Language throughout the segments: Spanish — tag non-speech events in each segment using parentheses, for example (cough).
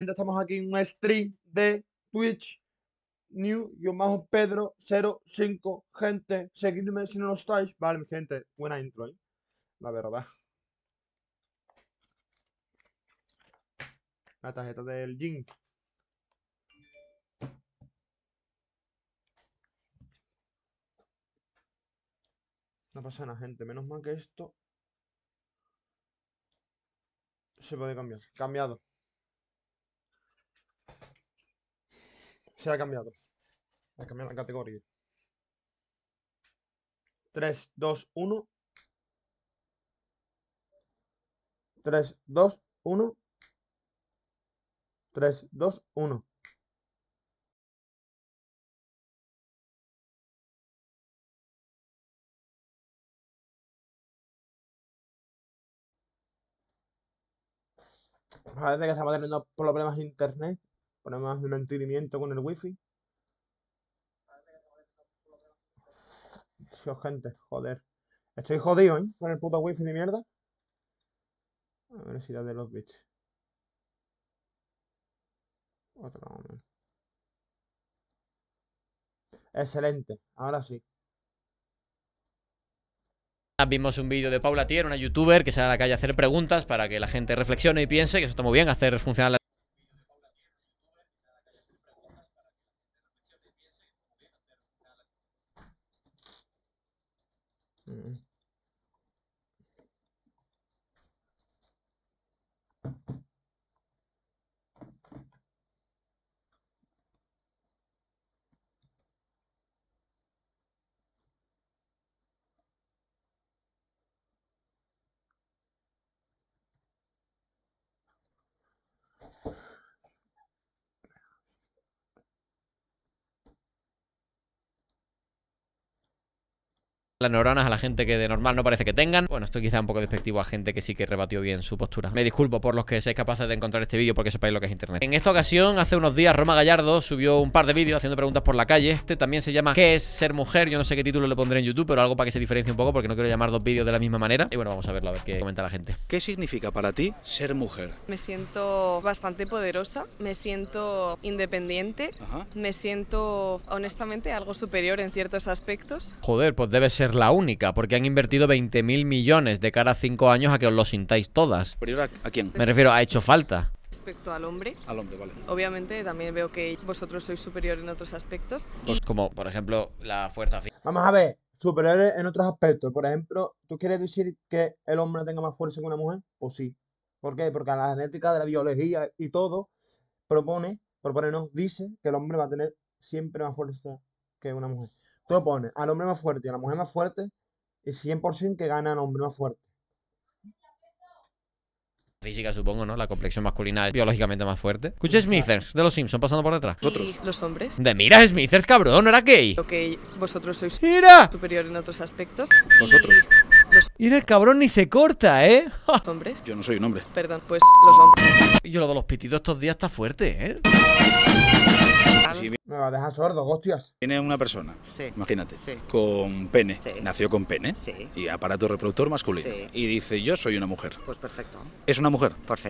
Estamos aquí en un stream de Twitch New-Pedro05. Gente, seguidme si no lo estáis. Vale, mi gente, buena intro, ¿eh? La verdad. La tarjeta del Jin. No pasa nada, gente. Menos mal que esto se puede cambiar. Cambiado. se ha cambiado. Ha cambiado la categoría. 3, 2, 1. 3, 2, 1. 3, 2, 1. Parece que estamos teniendo problemas de internet problemas de mantenimiento con el wifi. gente, joder. Estoy jodido, ¿eh? Con el puto wifi de mierda. de los bits. Excelente, ahora sí. Vimos un vídeo de Paula Tier, una youtuber que sale a la calle a hacer preguntas para que la gente reflexione y piense que eso está muy bien, hacer funcionar la Mm. las neuronas a la gente que de normal no parece que tengan. Bueno, esto quizá un poco despectivo a gente que sí que rebatió bien su postura. Me disculpo por los que seáis capaces de encontrar este vídeo porque sepáis lo que es internet. En esta ocasión, hace unos días, Roma Gallardo subió un par de vídeos haciendo preguntas por la calle. Este también se llama ¿Qué es ser mujer? Yo no sé qué título le pondré en YouTube, pero algo para que se diferencie un poco porque no quiero llamar dos vídeos de la misma manera. Y bueno, vamos a verlo, a ver qué comenta la gente. ¿Qué significa para ti ser mujer? Me siento bastante poderosa, me siento independiente, me siento honestamente algo superior en ciertos aspectos. Joder, pues debe ser la única, porque han invertido 20.000 millones de cara a 5 años a que os lo sintáis todas. a quién? Me refiero, a hecho falta. Respecto al hombre. Al hombre, vale. Obviamente también veo que vosotros sois superior en otros aspectos. Pues como, por ejemplo, la fuerza física. Vamos a ver, superiores en otros aspectos. Por ejemplo, ¿tú quieres decir que el hombre tenga más fuerza que una mujer? O pues sí. ¿Por qué? Porque la genética de la biología y todo propone, propone, nos dice que el hombre va a tener siempre más fuerza que una mujer. Tú pones al hombre más fuerte y a la mujer más fuerte y 100% que gana al hombre más fuerte. Física, supongo, ¿no? La complexión masculina es biológicamente más fuerte. Escucha Smithers de los Simpsons pasando por detrás. ¿Vosotros? ¿Y los hombres? De mira, Smithers, cabrón, no era gay. Ok, vosotros sois ¡Mira! superior en otros aspectos. Vosotros. Y Mira, el cabrón ni se corta, ¿eh? (laughs) ¿Hombres? Yo no soy un hombre. Perdón, pues los hombres. Yo lo de los pitidos estos días está fuerte, ¿eh? me va a dejar sordo, hostias. Tiene una persona, imagínate, con pene, nació con pene y aparato reproductor masculino. Y dice, yo soy una mujer. Pues perfecto. ¿Es una mujer? Pues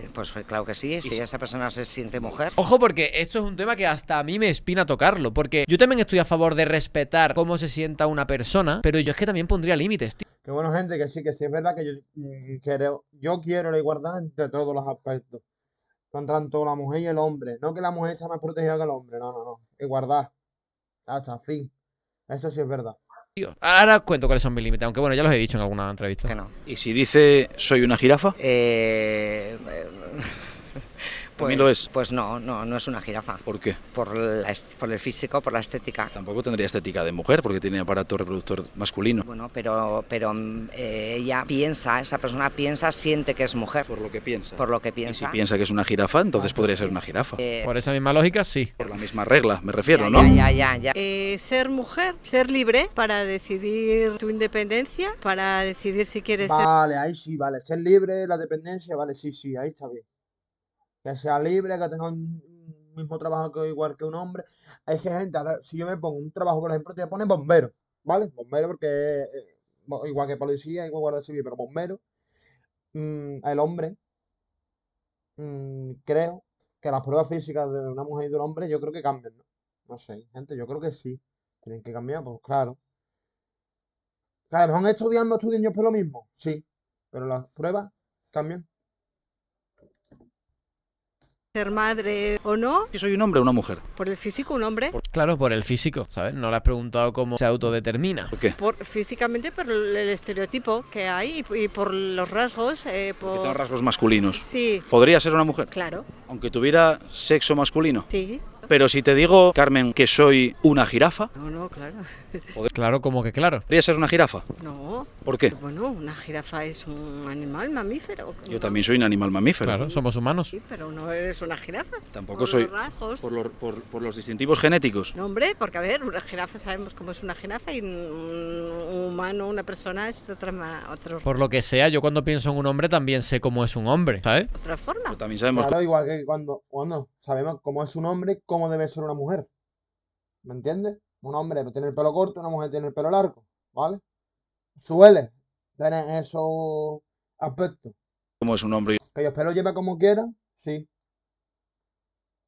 claro que sí, si esa persona se siente mujer. Ojo, porque esto es un tema que hasta a mí me espina tocarlo, porque yo también estoy a favor de respetar cómo se sienta una persona, pero yo es que también pondría límites, tío. Qué bueno, gente, que sí, que sí, es verdad que yo, que mm, yo quiero la igualdad entre todos los aspectos contra tanto la mujer y el hombre. No que la mujer sea más protegida que el hombre. No, no, no. guardar. Hasta fin. Eso sí es verdad. Ahora cuento cuáles son mis límites, aunque bueno, ya los he dicho en alguna entrevista. Que no. ¿Y si dice soy una jirafa? Eh. eh pues, es? Pues no, no, no es una jirafa. ¿Por qué? Por, por el físico, por la estética. Tampoco tendría estética de mujer porque tiene aparato reproductor masculino. Bueno, pero, pero mm, eh, ella piensa, esa persona piensa, siente que es mujer. Por lo que piensa. Por lo que piensa. Y si piensa que es una jirafa, entonces podría ser eh, una jirafa. Eh, por esa misma lógica, sí. Por la misma regla, me refiero, ¿no? Ya, ya, ya. ser mujer, ser libre para decidir tu independencia, para decidir si quieres ser... Vale, ahí sí, vale. Ser libre, la dependencia, vale, sí, sí, ahí está bien que sea libre, que tenga un mismo trabajo que igual que un hombre. Hay que gente, ahora, si yo me pongo un trabajo, por ejemplo, te pone bombero, ¿vale? Bombero porque eh, eh, igual que policía, igual guardia civil, pero bombero. Mm, el hombre, mm, creo que las pruebas físicas de una mujer y de un hombre, yo creo que cambian, ¿no? No sé, gente, yo creo que sí. Tienen que cambiar, pues claro. Claro, a lo mejor estudiando, estudian yo por lo mismo, sí. Pero las pruebas cambian ser madre o no. ¿Y soy un hombre o una mujer? Por el físico, un hombre. Claro, por el físico, ¿sabes? No le has preguntado cómo se autodetermina. ¿Por qué? Por, físicamente, por el estereotipo que hay y, por los rasgos. Eh, por... los rasgos masculinos. Sí. ¿Podría ser una mujer? Claro. Aunque tuviera sexo masculino. Sí. Pero si te digo, Carmen, que soy una jirafa. No, no, claro. Claro, como que claro. ¿Podría ser una jirafa? No. ¿Por qué? Bueno, una jirafa es un animal mamífero. Yo también soy un animal mamífero. Claro, somos humanos. Sí, pero no eres una jirafa. Tampoco por soy. Los rasgos. Por, los distintivos genéticos. No, hombre, porque a ver, una jirafa sabemos cómo es una jirafa y un humano, una persona es otra. Otro... Por lo que sea, yo cuando pienso en un hombre también sé cómo es un hombre, ¿sabes? Otra forma. también sabemos. cuando, cuando sabemos cómo es un hombre, cómo debe ser una mujer. ¿Me entiendes? Un hombre tiene el pelo corto, una mujer tiene el pelo largo, ¿vale? Suele tener esos aspectos. Como es un hombre. Que el pelo lleve como quiera, sí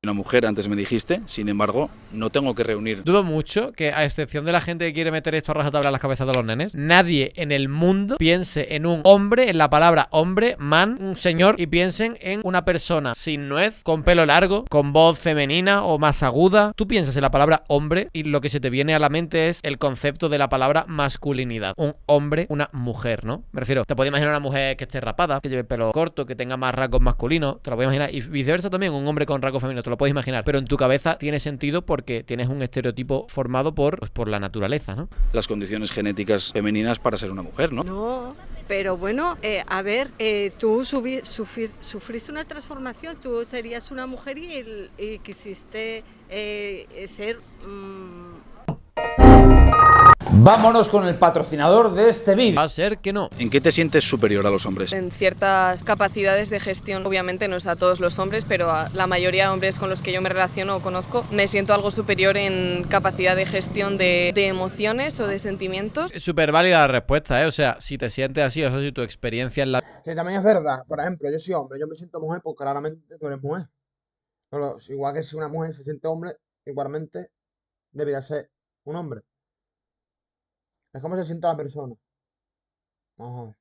una mujer, antes me dijiste, sin embargo, no tengo que reunir. Dudo mucho que, a excepción de la gente que quiere meter esto a rajatabla en las cabezas de los nenes, nadie en el mundo piense en un hombre, en la palabra hombre, man, un señor, y piensen en una persona sin nuez, con pelo largo, con voz femenina o más aguda. Tú piensas en la palabra hombre y lo que se te viene a la mente es el concepto de la palabra masculinidad. Un hombre, una mujer, ¿no? Me refiero, te puedes imaginar una mujer que esté rapada, que lleve pelo corto, que tenga más rasgos masculinos, te lo puedes imaginar, y viceversa también, un hombre con rasgos femeninos lo puedes imaginar, pero en tu cabeza tiene sentido porque tienes un estereotipo formado por, pues, por la naturaleza, ¿no? Las condiciones genéticas femeninas para ser una mujer, ¿no? No, pero bueno, eh, a ver, eh, tú sufrir, sufriste una transformación, tú serías una mujer y, quisiste eh, ser... Mm, Vámonos con el patrocinador de este vídeo. Va a ser que no. ¿En qué te sientes superior a los hombres? En ciertas capacidades de gestión, obviamente no es a todos los hombres, pero a la mayoría de hombres con los que yo me relaciono o conozco, me siento algo superior en capacidad de gestión de, emociones o de sentimientos. Es Súper válida la respuesta, ¿eh? O sea, si te sientes así, o sea, si tu experiencia en la... Que también es verdad, por ejemplo, yo soy hombre, yo me siento mujer porque claramente tú eres mujer. Pero igual que si una mujer se siente hombre, igualmente debería ser un hombre. Es cómo se siente la persona.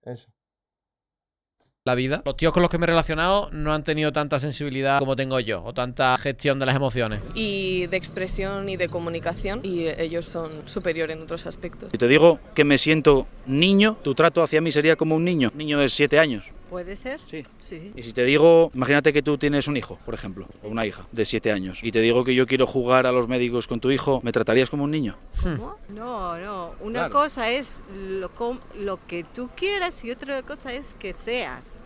eso. La vida. Los tíos con los que me he relacionado no han tenido tanta sensibilidad como tengo yo, o tanta gestión de las emociones. Y de expresión y de comunicación, y ellos son superiores en otros aspectos. Si te digo que me siento niño, tu trato hacia mí sería como un niño, un niño de siete años. ¿Puede ser? Sí. Y si te digo, imagínate que tú tienes un hijo, por ejemplo, o una hija de siete años, y te digo que yo quiero jugar a los médicos con tu hijo, ¿me tratarías como un niño? ¿Cómo? Hmm. No, no. Una cosa es lo, que tú quieras y otra cosa es que seas.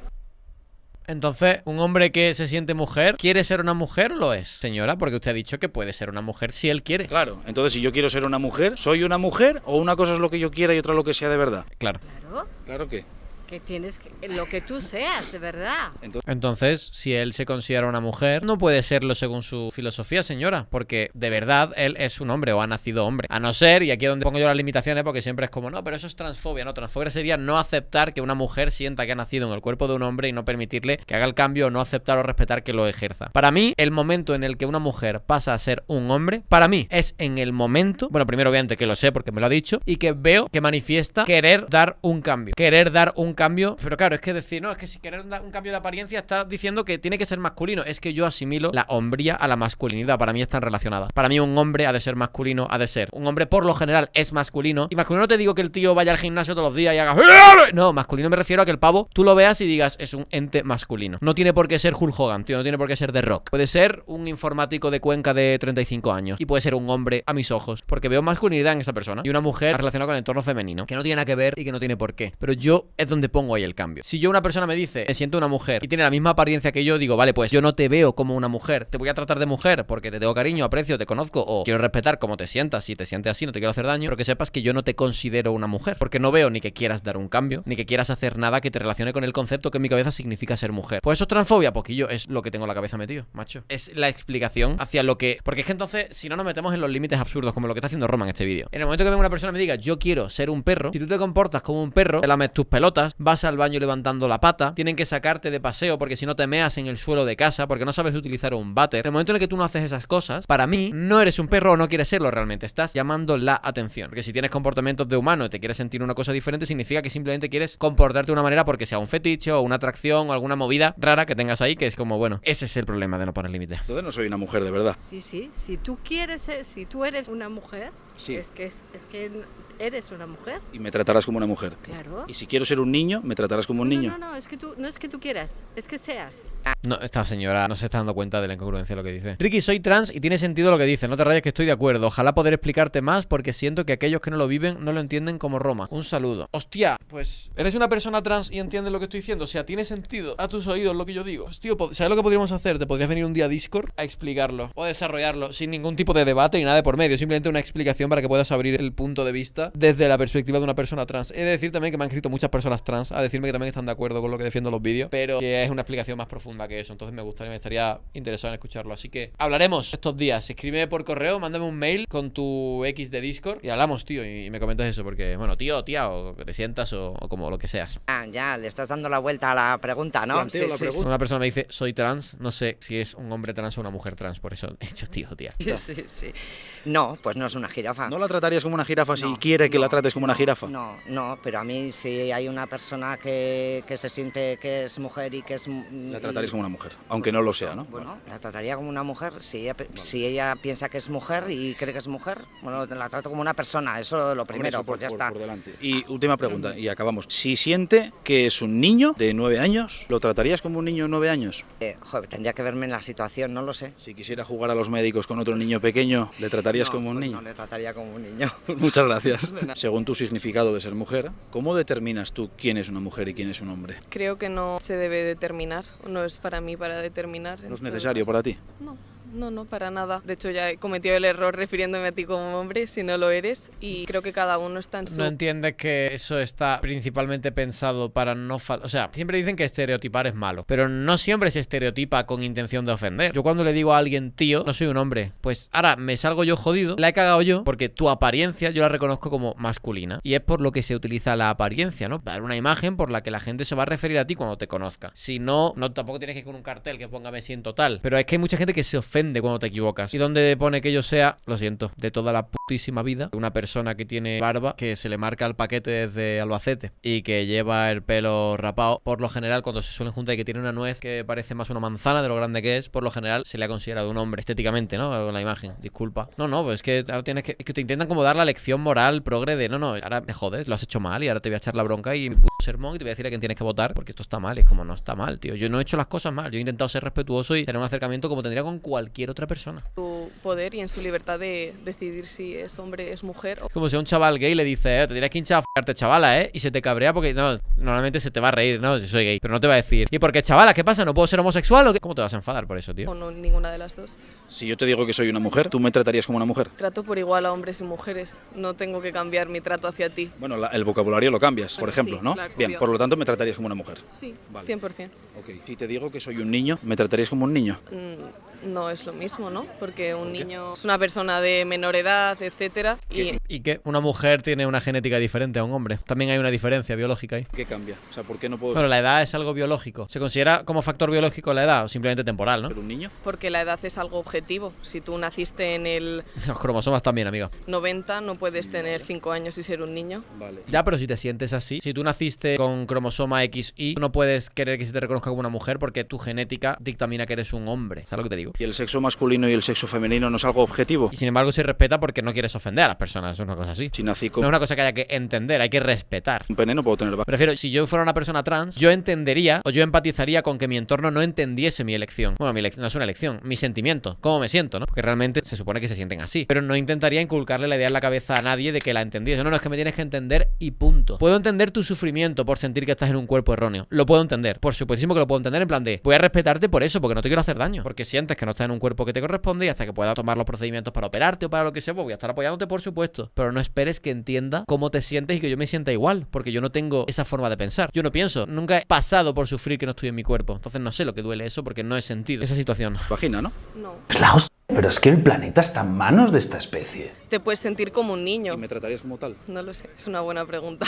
Entonces, un hombre que se siente mujer, ¿quiere ser una mujer o lo es? Señora, porque usted ha dicho que puede ser una mujer si él quiere. Claro, entonces si yo quiero ser una mujer, ¿soy una mujer o una cosa es lo que yo quiera y otra lo que sea de verdad? Claro. Claro, claro que que tienes que, lo que tú seas, de verdad. Entonces, si él se considera una mujer, no puede serlo según su filosofía, señora, porque de verdad él es un hombre o ha nacido hombre. A no ser, y aquí es donde pongo yo las limitaciones, porque siempre es como, no, pero eso es transfobia, no, transfobia sería no aceptar que una mujer sienta que ha nacido en el cuerpo de un hombre y no permitirle que haga el cambio o no aceptar o respetar que lo ejerza. Para mí, el momento en el que una mujer pasa a ser un hombre, para mí es en el momento, bueno, primero obviamente que lo sé porque me lo ha dicho, y que veo que manifiesta querer dar un cambio, querer dar un cambio. Pero claro, es que decir, no, es que si querer un, cambio de apariencia estás diciendo que tiene que ser masculino. Es que yo asimilo la hombría a la masculinidad. Para mí están relacionadas. Para mí un hombre ha de ser masculino, ha de ser. Un hombre por lo general es masculino. Y masculino no te digo que el tío vaya al gimnasio todos los días y haga... ¡Eh, no, masculino me refiero a que el pavo tú lo veas y digas es un ente masculino. No tiene por qué ser Hulk Hogan, tío. No tiene por qué ser de Rock. Puede ser un informático de Cuenca de 35 años. Y puede ser un hombre a mis ojos. Porque veo masculinidad en esa persona. Y una mujer relacionada con el entorno femenino. Que no tiene nada que ver y que no tiene por qué. Pero yo es donde pongo ahí el cambio. Si yo una persona me dice, me siento una mujer y tiene la misma apariencia que yo, digo, vale, pues yo no te veo como una mujer, te voy a tratar de mujer porque te tengo cariño, aprecio, te conozco o quiero respetar como te sientas, si te sientes así, no te quiero hacer daño, pero que sepas que yo no te considero una mujer, porque no veo ni que quieras dar un cambio, ni que quieras hacer nada que te relacione con el concepto que en mi cabeza significa ser mujer. Pues eso es transfobia, poquillo, es lo que tengo la cabeza metido, macho. Es la explicación hacia lo que... Porque es que entonces, si no nos metemos en los límites absurdos, como lo que está haciendo Roma en este vídeo. En el momento que venga una persona me diga, yo quiero ser un perro, si tú te comportas como un perro, te lames tus pelotas, vas al baño levantando la pata, tienen que sacarte de paseo porque si no te meas en el suelo de casa, porque no sabes utilizar un váter. En el momento en el que tú no haces esas cosas, para mí, no eres un perro o no quieres serlo realmente, estás llamando la atención. Porque si tienes comportamientos de humano y te quieres sentir una cosa diferente, significa que simplemente quieres comportarte de una manera porque sea un fetiche o una atracción o alguna movida rara que tengas ahí, que es como, bueno, ese es el problema de no poner límite. Entonces no soy una mujer de verdad. Sí, sí, si tú quieres, si tú eres una mujer, es que es que eres una mujer. Y me tratarás como una mujer. Claro. Y si quiero ser un niño, me tratarás como un niño. No, no, es que tú, no es que tú quieras, es que seas. No, esta señora no se está dando cuenta de la incongruencia de lo que dice. Ricky, soy trans y tiene sentido lo que dice. No te rayes que estoy de acuerdo. Ojalá poder explicarte más porque siento que aquellos que no lo viven no lo entienden como Roma. Un saludo. Hostia, pues eres una persona trans y entiendes lo que estoy diciendo. O sea, tiene sentido a tus oídos lo que yo digo. Hostia, ¿sabes lo que podríamos hacer? Te podrías venir un día a Discord a explicarlo o desarrollarlo sin ningún tipo de debate ni nada por medio. Simplemente una explicación para que puedas abrir el punto de vista desde la perspectiva de una persona trans. He de decir también que me han escrito muchas personas trans a decirme que también están de acuerdo con lo que defiendo los vídeos, pero que es una explicación más profunda que eso. Entonces me gustaría, me estaría interesado en escucharlo. Así que hablaremos estos días. Escríbeme por correo, mándame un mail con tu X de Discord y hablamos, tío, y, me comentas eso, porque, bueno, tío, tía, o que te sientas o, como lo que seas. Ah, ya, le estás dando la vuelta a la pregunta, ¿no? Sí, sí, Una persona me dice, soy trans, no sé si es un hombre trans o una mujer trans, por eso he hecho tío, tía. (laughs) Sí, sí, sí. No, pues no es una jirafa. No la tratarías como una jirafa si si quiere que la trates como una jirafa. No, no, pero a mí si hay una persona que, se siente que es mujer y que es... Mm, la tratarías como una mujer, pues, aunque no lo sea, ¿no? Bueno, la trataría como una mujer. Si ella, si ella piensa que es mujer y cree que es mujer, bueno, la trato como una persona, eso es lo primero, porque pues ya está. Y última pregunta, y acabamos. Si siente que es un niño de nueve años, ¿lo tratarías como un niño de nueve años? Eh, joder, tendría que verme en la situación, no lo sé. Si quisiera jugar a los médicos con otro niño pequeño, ¿le tratarías como un niño? Pues niño? No, le trataría como un niño. (laughs) Muchas gracias. Según tu significado de ser mujer, ¿cómo determinas tú quién es una mujer y quién es un hombre? Creo que no se debe determinar, no es para mí para determinar. ¿No es necesario para ti? No. No, no, para nada. De hecho, ya he cometido el error refiriéndome a ti como hombre, si no lo eres, y creo que cada uno está en su... No entiendes que eso está principalmente pensado para no... o sea, siempre dicen que estereotipar es malo, pero no siempre se estereotipa con intención de ofender. Yo cuando le digo a alguien, tío, no soy un hombre, pues ahora me salgo yo jodido, la he cagado yo, porque tu apariencia yo la reconozco como masculina, y es por lo que se utiliza la apariencia, ¿no? Para dar una imagen por la que la gente se va a referir a ti cuando te conozca. Si no, no tampoco tienes que ir con un cartel que ponga me siento tal, pero es que hay mucha gente que se ofende de cuando te equivocas. Y donde pone que yo sea, lo siento, de toda la putísima vida, una persona que tiene barba, que se le marca el paquete desde Albacete y que lleva el pelo rapado, por lo general cuando se suelen juntar y que tiene una nuez que parece más una manzana de lo grande que es, por lo general se le ha considerado un hombre estéticamente, ¿no? La imagen, disculpa. No, no, pues es que ahora tienes que, es que te intentan como dar la lección moral progre de, no, no, ahora te jodes, lo has hecho mal y ahora te voy a echar la bronca y mi puto sermón y te voy a decir a quién tienes que votar porque esto está mal, es como no está mal, tío. Yo no he hecho las cosas mal, yo he intentado ser respetuoso y tener un acercamiento como tendría con cualquier otra persona. Tu poder y en su libertad de decidir si es hombre, es mujer. O... Como si a un chaval gay le dice, eh, te tienes que hinchar a chavala, ¿eh? Y se te cabrea porque, no, normalmente se te va a reír, ¿no? Si soy gay, pero no te va a decir. ¿Y por qué chavala, qué pasa? ¿No puedo ser homosexual o qué? ¿Cómo te vas a enfadar por eso, tío? O no, ninguna de las dos. Si yo te digo que soy una mujer, ¿tú me tratarías como una mujer? Trato por igual a hombres y mujeres. No tengo que cambiar mi trato hacia ti. Bueno, el vocabulario lo cambias, por ejemplo, ¿no? Bien, por lo tanto, ¿me tratarías como una mujer? Sí, vale. 100%. Ok, si te digo que soy un niño, ¿me tratarías como un niño? Mm, no es lo mismo, ¿no? Porque un niño es una persona de menor edad, etcétera y que una mujer tiene una genética diferente a un hombre. También hay una diferencia biológica ahí. ¿Qué cambia? O sea, ¿por qué no puedo...? Bueno, la edad es algo biológico. ¿Se considera como factor biológico la edad o simplemente temporal, no? ¿Pero un niño? Porque la edad es algo objetivo. Si tú naciste en el... (laughs) Los cromosomas también, amiga. 90, no puedes tener 5 años y ser un niño. Vale. Ya, pero si te sientes así, si tú naciste con cromosoma XY, no puedes querer que se te reconozca como una mujer porque tu genética dictamina que eres un hombre. ¿Sabes lo que te digo? Y el sexo masculino y el sexo femenino no es algo objetivo. Y sin embargo se respeta porque no quieres ofender a las personas es una cosa así. No es una cosa que haya que entender, hay que respetar. Un pene no puedo tener. Prefiero, si yo fuera una persona trans, yo entendería o yo empatizaría con que mi entorno no entendiese mi elección. Bueno, mi elección no es una elección, Mi sentimiento cómo me siento, ¿no? Porque realmente se supone que se sienten así. Pero no intentaría inculcarle la idea en la cabeza a nadie de que la entendiese. No, no, es que me tienes que entender y punto. Puedo entender tu sufrimiento por sentir que estás en un cuerpo erróneo. Lo puedo entender. Por supuestísimo que lo puedo entender en plan de voy a respetarte por eso, porque no te quiero hacer daño. Porque sientes que no estás en un cuerpo que te corresponde y hasta que pueda tomar los procedimientos para operarte o para lo que sea, pues voy a estar apoyándote, por supuesto pero no esperes que entienda cómo te sientes y que yo me sienta igual, porque yo no tengo esa forma de pensar. Yo no pienso, nunca he pasado por sufrir que no estoy en mi cuerpo, entonces no sé lo que duele eso porque no he sentido esa situación. Imagino, ¿no? No. Es la pero es que el planeta está en manos de esta especie. ¿Te puedes sentir como un niño? ¿Y me tratarías como tal? No lo sé, es una buena pregunta.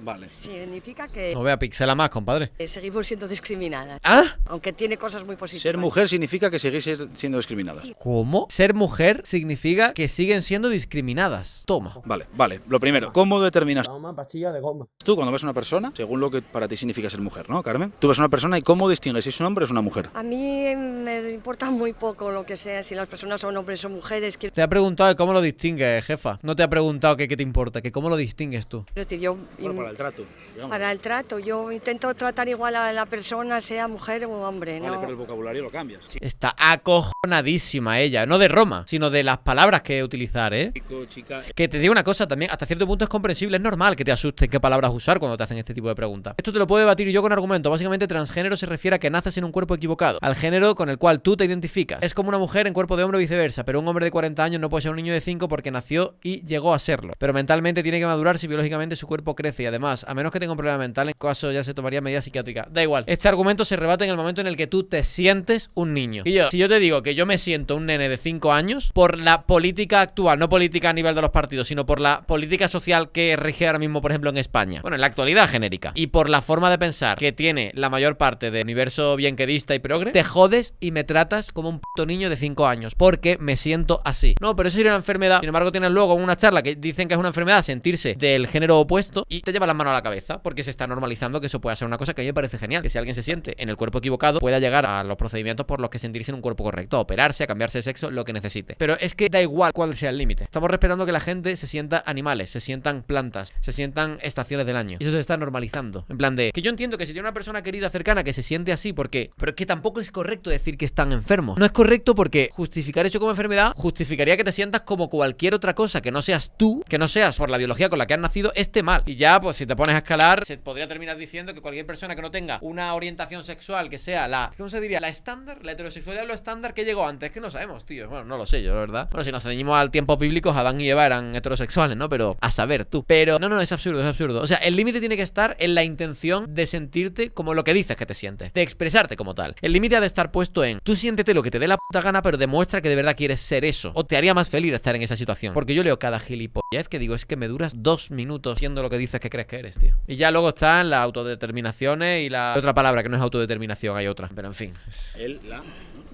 Vale. (laughs) Significa que... No vea pixela más, compadre. Seguimos siendo discriminadas. ¿Ah? Aunque tiene cosas muy positivas. Ser mujer significa que seguís siendo discriminadas. ¿Cómo? Ser mujer significa que siguen siendo discriminadas. Toma. Vale, vale. Lo primero, ¿cómo determinas? Toma, pastilla de goma. Tú cuando ves a una persona, según lo que para ti significa ser mujer, ¿no, Carmen? Tú ves a una persona y ¿cómo distingues si es un hombre o es una mujer? A mí me importa muy poco lo que sea si las personas son hombres o mujeres. Te ha preguntado cómo lo distingues, jefa. No te ha preguntado que qué te importa, que cómo lo distingues tú. Es decir, yo... para el trato. Para el trato. Yo intento tratar igual a la persona, sea mujer o hombre. Vale, pero el vocabulario lo cambias. Está acojonadísima ella. No de Roma, sino de las palabras que utilizar, ¿eh? Chico, chica. Eh. Que te diga una cosa también, hasta cierto punto es comprensible, es normal que te asusten qué palabras usar cuando te hacen este tipo de preguntas. Esto te lo puedo debatir yo con argumento. Básicamente transgénero se refiere a que naces en un cuerpo equivocado, al género con el cual tú te identificas. Es como una mujer en cuerpo de hombre viceversa, pero un hombre de 40 años no puede ser un niño de 5 porque nació y llegó a serlo. Pero mentalmente tiene que madurar si biológicamente su cuerpo crece y además, a menos que tenga un problema mental, en caso ya se tomaría medida psiquiátrica. Da igual, este argumento se rebate en el momento en el que tú te sientes un niño. Y yo, si yo te digo que yo me siento un nene de 5 años por la política actual, no política a nivel de los partidos, sino por la política social que rige ahora mismo, por ejemplo, en España. Bueno, en la actualidad genérica. Y por la forma de pensar que tiene la mayor parte del universo bienquedista y progre, te jodes y me tratas como un puto niño de 5 años porque me siento así. No, pero eso sería una enfermedad. Sin embargo, tienes luego una charla que dicen que es una enfermedad sentirse del género opuesto y te lleva la mano a la cabeza porque se está normalizando que eso pueda ser una cosa que a mí me parece genial. Que si alguien se siente en el cuerpo equivocado, pueda llegar a los procedimientos por los que sentirse en un cuerpo correcto, a operarse, a cambiarse de sexo, lo que necesite. Pero es que da igual cuál sea el límite. Estamos respetando que la gente se sienta animales, se sientan plantas, se sientan estaciones del año. Y eso se está normalizando. En plan de que yo entiendo que si tiene una persona querida cercana que se siente así porque. Pero es que tampoco es correcto decir que están enfermos. No es correcto porque justificar hecho como enfermedad justificaría que te sientas como cualquier otra cosa que no seas tú, que no seas por la biología con la que has nacido, Este mal. Y ya, pues si te pones a escalar, se podría terminar diciendo que cualquier persona que no tenga una orientación sexual que sea la, ¿cómo se diría? La estándar, la heterosexualidad, lo estándar que llegó antes, que no sabemos, tío. Bueno, no lo sé yo, la verdad. Bueno, si nos ceñimos al tiempo bíblico, Adán y Eva eran heterosexuales, ¿no? Pero a saber tú. Pero no, no, es absurdo, es absurdo. O sea, el límite tiene que estar en la intención de sentirte como lo que dices que te sientes, de expresarte como tal. El límite ha de estar puesto en tú siéntete lo que te dé la puta gana, pero demuestra que de verdad quieres ser eso. O te haría más feliz estar en esa situación. Porque yo leo cada gilipollez que digo, es que me duras dos minutos siendo lo que dices que crees que eres, tío. Y ya luego están las autodeterminaciones y la otra palabra que no es autodeterminación, hay otra. Pero en fin.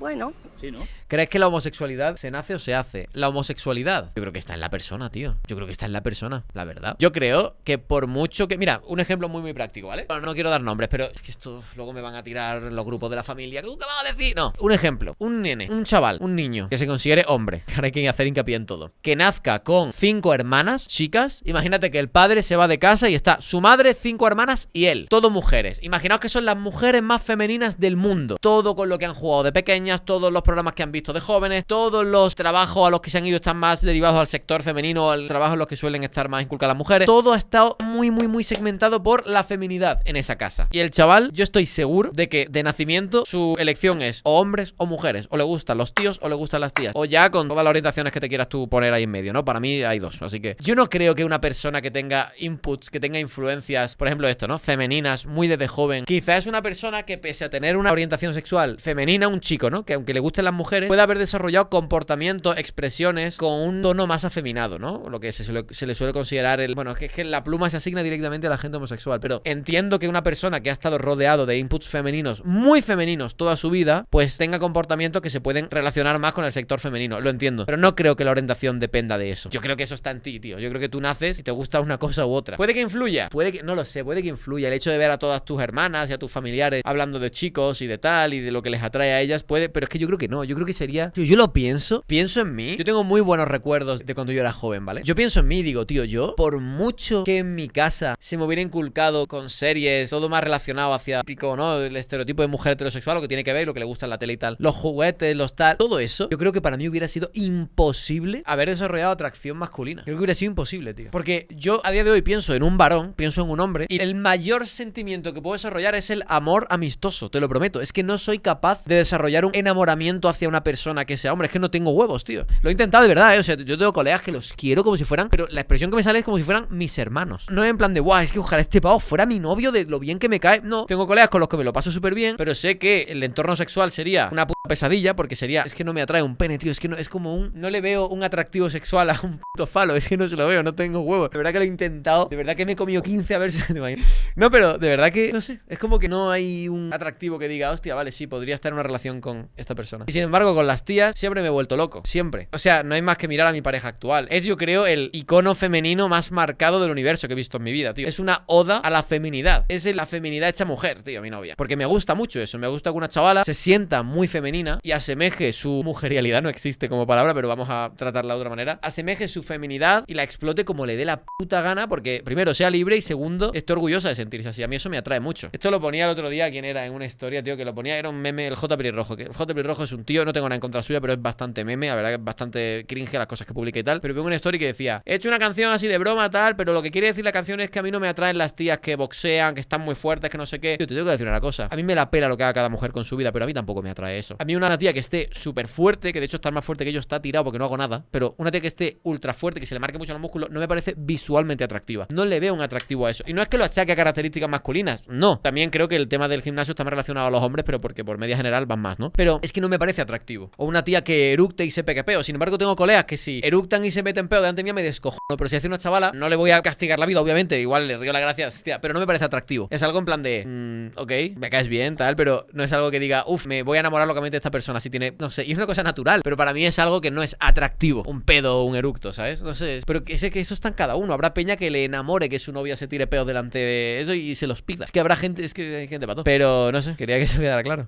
Bueno. ¿no? ¿Crees que la homosexualidad se nace o se hace? La homosexualidad. Yo creo que está en la persona, tío. Yo creo que está en la persona, la verdad. Yo creo que por mucho que. Mira, un ejemplo muy, muy práctico, ¿vale? Bueno, no quiero dar nombres, pero es que esto luego me van a tirar los grupos de la familia. ¿Qué nunca vas a decir? No. Un ejemplo. Un nene, un chaval, un niño que se considere hombre. (laughs) ahora hay que hacer hincapié en todo. Que nazca con cinco hermanas, chicas. Imagínate que el padre se va de casa y está su madre, cinco hermanas y él. Todo mujeres. Imaginaos que son las mujeres más femeninas del mundo. Todo con lo que han jugado de pequeña todos los programas que han visto de jóvenes, todos los trabajos a los que se han ido están más derivados al sector femenino, al trabajo en los que suelen estar más inculcadas las mujeres. Todo ha estado muy, muy, muy segmentado por la feminidad en esa casa. Y el chaval, yo estoy seguro de que de nacimiento su elección es o hombres o mujeres, o le gustan los tíos o le gustan las tías, o ya con todas las orientaciones que te quieras tú poner ahí en medio, ¿no? Para mí hay dos, así que yo no creo que una persona que tenga inputs, que tenga influencias, por ejemplo esto, ¿no? Femeninas, muy desde joven, quizás es una persona que pese a tener una orientación sexual femenina, un chico, ¿no? Que aunque le gusten las mujeres, puede haber desarrollado comportamientos, expresiones con un tono más afeminado, ¿no? Lo que se, le suele considerar el. Bueno, es que, es que la pluma se asigna directamente a la gente homosexual, pero entiendo que una persona que ha estado rodeado de inputs femeninos, muy femeninos, toda su vida, pues tenga comportamientos que se pueden relacionar más con el sector femenino. Lo entiendo, pero no creo que la orientación dependa de eso. Yo creo que eso está en ti, tío. Yo creo que tú naces y te gusta una cosa u otra. Puede que influya, puede que, no lo sé, puede que influya. El hecho de ver a todas tus hermanas y a tus familiares hablando de chicos y de tal y de lo que les atrae a ellas puede, pero es que yo creo que no. Yo creo que sería. yo lo pienso. Pienso en mí. Yo tengo muy buenos recuerdos de cuando yo era joven, ¿vale? Yo pienso en mí y digo, tío, yo, por mucho que en mi casa se me hubiera inculcado con series, todo más relacionado hacia pico, ¿no? El estereotipo de mujer heterosexual, lo que tiene que ver, lo que le gusta en la tele y tal. Los juguetes, los tal. Todo eso, yo creo que para mí hubiera sido imposible haber desarrollado atracción masculina. Creo que hubiera sido imposible, tío. Porque yo a día de hoy pienso en un varón, pienso en un hombre, y el mayor sentimiento que puedo desarrollar es el amor amistoso, te lo prometo. Es que no soy capaz de desarrollar un enamoramiento hacia una persona que sea hombre. Es que no tengo huevos, tío. Lo he intentado de verdad, eh. O sea, yo tengo colegas que los quiero como si fueran, pero la expresión que me sale es como si fueran mis hermanos. No es en plan de, guau, es que ojalá este pavo fuera mi novio de lo bien que me cae. No, tengo colegas con los que me lo paso súper bien, pero sé que el entorno sexual sería una puta pesadilla porque sería, es que no me atrae un pene, tío. Es que no, es como un, no le veo un atractivo sexual a un puto falo. Es que no se lo veo, no tengo huevos. De verdad que lo he intentado. De verdad que me he comido 15 a ver si (laughs) No, pero de verdad que, no sé, es como que no hay un atractivo que diga, hostia, vale, sí, podría estar en una relación con esta persona. Y sin embargo, con las tías siempre me he vuelto loco. Siempre. O sea, no hay más que mirar a mi pareja actual. Es, yo creo, el icono femenino más marcado del universo que he visto en mi vida, tío. Es una oda a la feminidad. Es la feminidad hecha mujer, tío, mi novia. Porque me gusta mucho eso. Me gusta que una chavala se sienta muy femenina y asemeje su mujerialidad, no existe como palabra, pero vamos a tratarla de otra manera. Asemeje su feminidad y la explote como le dé la puta gana, porque primero sea libre y segundo, esté orgullosa de sentirse así. A mí eso me atrae mucho. Esto lo ponía el otro día, quien era? En una historia, tío, que lo ponía, era un meme el J. Rojo, que JP Rojo es un tío, no tengo nada en contra suya, pero es bastante meme, la verdad que es bastante cringe las cosas que publica y tal. Pero veo una story que decía, he hecho una canción así de broma, tal, pero lo que quiere decir la canción es que a mí no me atraen las tías que boxean, que están muy fuertes, que no sé qué. Yo te tengo que decir una cosa, a mí me la pela lo que haga cada mujer con su vida, pero a mí tampoco me atrae eso. A mí una tía que esté súper fuerte, que de hecho está más fuerte que yo, está tirado porque no hago nada, pero una tía que esté ultra fuerte, que se le marque mucho los músculos, no me parece visualmente atractiva. No le veo un atractivo a eso. Y no es que lo achaque a características masculinas, no. También creo que el tema del gimnasio está más relacionado a los hombres, pero porque por media general van más, ¿no? pero es que no me parece atractivo. O una tía que eructe y se peque peo. Sin embargo, tengo colegas que si eructan y se meten peo delante mía me descojo. Pero si hace una chavala, no le voy a castigar la vida, obviamente. Igual le río la gracia, tía. pero no me parece atractivo. Es algo en plan de, mm, ok, me caes bien, tal, pero no es algo que diga, Uf, me voy a enamorar locamente de esta persona. Si tiene, no sé, y es una cosa natural, pero para mí es algo que no es atractivo. Un pedo o un eructo, ¿sabes? No sé, pero sé que eso está en cada uno. Habrá peña que le enamore que su novia se tire peo delante de eso y se los pida. Es que habrá gente, es que hay gente pato. Pero no sé, quería que se quedara claro.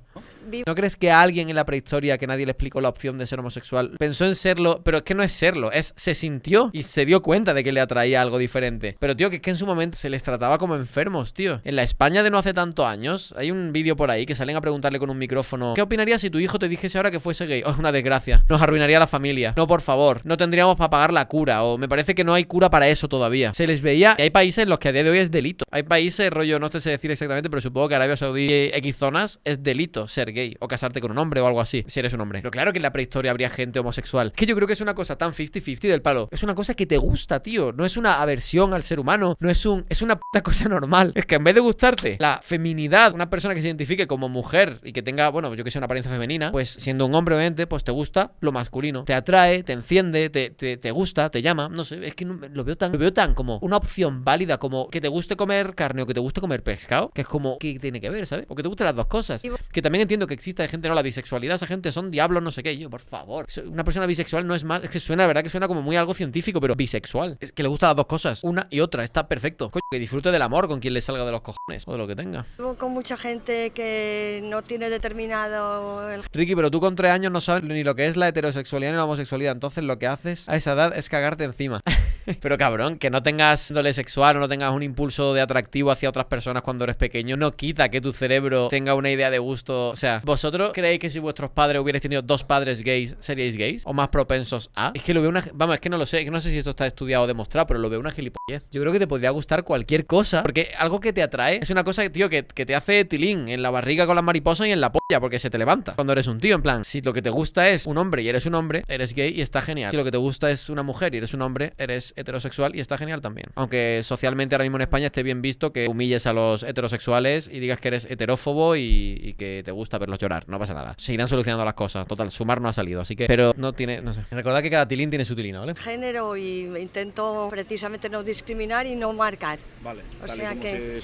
¿No crees que alguien en la prehistoria que nadie le explicó la opción de ser homosexual, pensó en serlo, pero es que no es serlo, es se sintió y se dio cuenta de que le atraía algo diferente. Pero tío, que es que en su momento se les trataba como enfermos, tío. En la España de no hace tantos años, hay un vídeo por ahí que salen a preguntarle con un micrófono, ¿qué opinarías si tu hijo te dijese ahora que fuese gay? Es (laughs) oh, una desgracia, nos arruinaría la familia. No, por favor, no tendríamos para pagar la cura o me parece que no hay cura para eso todavía. Se les veía y hay países en los que a día de hoy es delito. Hay países, rollo, no sé sé decir exactamente, pero supongo que Arabia Saudí eh, X zonas es delito ser gay o casarte con un hombre o algo así, si eres un hombre. Pero claro que en la prehistoria habría gente homosexual. Que yo creo que es una cosa tan 50-50 del palo. Es una cosa que te gusta, tío. No es una aversión al ser humano. No es un. Es una puta cosa normal. Es que en vez de gustarte la feminidad, una persona que se identifique como mujer y que tenga, bueno, yo que sé, una apariencia femenina, pues siendo un hombre, obviamente, pues te gusta lo masculino. Te atrae, te enciende, te, gusta, te llama. No sé, es que lo veo tan. veo tan como una opción válida, como que te guste comer carne o que te guste comer pescado. Que es como, ¿qué tiene que ver, ¿sabes? Porque te gustan las dos cosas. Que también entiendo que exista gente no la bisexualidad, esa gente son diablos, no sé qué. yo, por favor, una persona bisexual no es más. Es que suena, verdad, que suena como muy algo científico, pero bisexual. Es que le gustan las dos cosas, una y otra, está perfecto. Coño, que disfrute del amor con quien le salga de los cojones o de lo que tenga. Con mucha gente que no tiene determinado Ricky, pero tú con tres años no sabes ni lo que es la heterosexualidad ni la homosexualidad, entonces lo que haces a esa edad es cagarte encima. (laughs) Pero cabrón, que no tengas índole sexual o no tengas un impulso de atractivo hacia otras personas cuando eres pequeño, no quita que tu cerebro tenga una idea de gusto. O sea, ¿vosotros creéis que si vuestros padres hubierais tenido dos padres gays, seríais gays? ¿O más propensos a? Es que lo veo una. Vamos, es que no lo sé. que no sé si esto está estudiado o demostrado, pero lo veo una gilipollez. Yo creo que te podría gustar cualquier cosa, porque algo que te atrae es una cosa, tío, que, que te hace tilín en la barriga con las mariposas y en la polla, porque se te levanta. Cuando eres un tío, en plan, si lo que te gusta es un hombre y eres un hombre, eres gay y está genial. Si lo que te gusta es una mujer y eres un hombre, eres heterosexual y está genial también. Aunque socialmente ahora mismo en España esté bien visto que humilles a los heterosexuales y digas que eres heterófobo y, que te gusta verlos llorar. No pasa nada. Se irán solucionando las cosas. Total, sumar no ha salido, así que. Pero no tiene. No Recordad que cada tilín tiene su tilín, ¿vale? Género y intento precisamente no discriminar y no marcar. Vale. O sea que.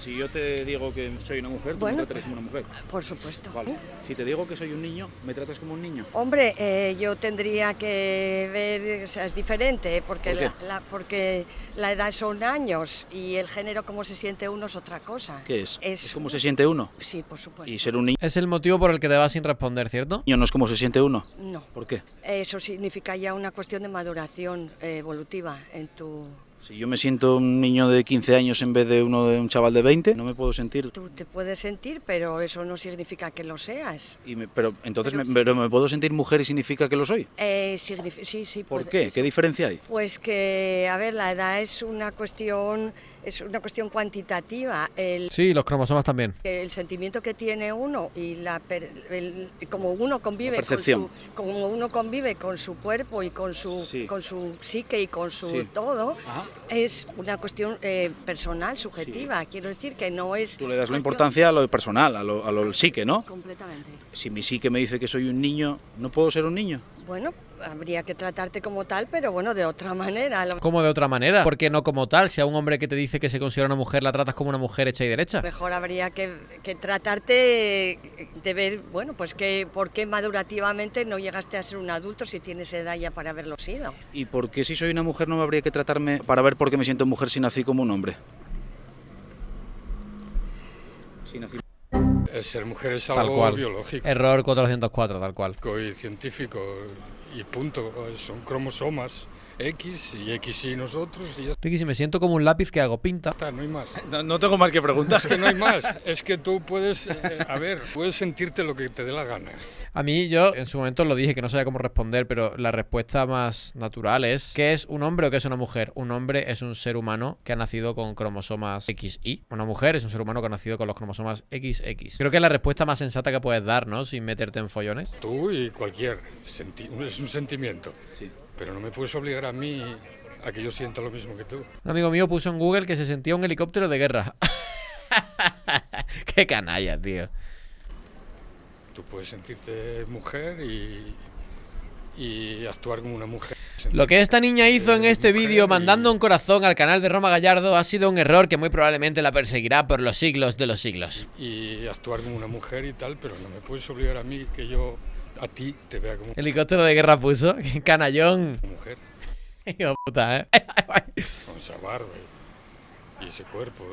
si yo te digo que soy una mujer, tú me tratas como una mujer. Eh, por supuesto. Vale. Si te digo que soy un niño, ¿me tratas como un niño? Hombre, eh, yo tendría que ver. O sea, es diferente, porque porque la edad son años y el género como se siente uno es otra cosa. ¿Qué es? Es, como se siente uno. Sí, por supuesto. Y ser un niño. Es el motivo por el que te vas sin responder, ¿cierto? Niño no es como se siente uno. No. ¿Por qué? Eso significa ya una cuestión de maduración eh, evolutiva en tu si yo me siento un niño de 15 años en vez de uno de un chaval de 20, no me puedo sentir. Tú te puedes sentir, pero eso no significa que lo seas. me, pero entonces, me, puedo sentir mujer y significa que lo soy? Eh, sí, sí. ¿Por qué? ¿Qué diferencia hay? Pues que, a ver, la edad es una cuestión es una cuestión cuantitativa. El, sí, los cromosomas también. El sentimiento que tiene uno y la como uno convive con su, como uno convive con su cuerpo y con su con su psique y con su todo es una cuestión eh, personal, subjetiva. Quiero decir que no es. Tú le das la importancia a lo personal, a lo, a lo psique, ¿no? Completamente. Si mi psique me dice que soy un niño, no puedo ser un niño. Bueno, habría que tratarte como tal, pero bueno, de otra (laughs) manera. ¿Cómo de otra manera? ¿Por qué no como tal? Si a un hombre que te dice que se considera una mujer la tratas como una mujer hecha y derecha. Mejor habría que, que tratarte de ver, bueno, pues que por qué madurativamente no llegaste a ser un adulto si tienes edad ya para haberlo sido. ¿Y por qué si soy una mujer no me habría que tratarme para ver por qué me siento mujer si nací como un hombre? Si nací ser mujer es algo cual. biológico. Error 404, tal cual. Y científico, y punto. Son cromosomas. X y X y nosotros. Y ya. si me siento como un lápiz que hago pinta. Está, no hay más. (laughs) No, tengo más que preguntar. Es que no hay más. (laughs) Es que tú puedes, eh, a ver, puedes sentirte lo que te dé la gana. A mí yo en su momento lo dije que no sabía cómo responder, pero la respuesta más natural es ¿qué es un hombre o qué es una mujer? Un hombre es un ser humano que ha nacido con cromosomas X y Una mujer es un ser humano que ha nacido con los cromosomas XX. Creo que es la respuesta más sensata que puedes dar, ¿no? Sin meterte en follones. Tú y cualquier. es un sentimiento. Sí pero no me puedes obligar a mí a que yo sienta lo mismo que tú. Un amigo mío puso en Google que se sentía un helicóptero de guerra. (laughs) Qué canalla, tío. Tú puedes sentirte mujer y, y actuar como una mujer. Lo que esta niña hizo en este vídeo mandando un corazón al canal de Roma Gallardo ha sido un error que muy probablemente la perseguirá por los siglos de los siglos. Y actuar como una mujer y tal, pero no me puedes obligar a mí que yo a ti te vea como... Helicóptero de guerra puso, (laughs) canallón. Mujer. Hijo puta, ¿eh? Con esa barba y ese cuerpo.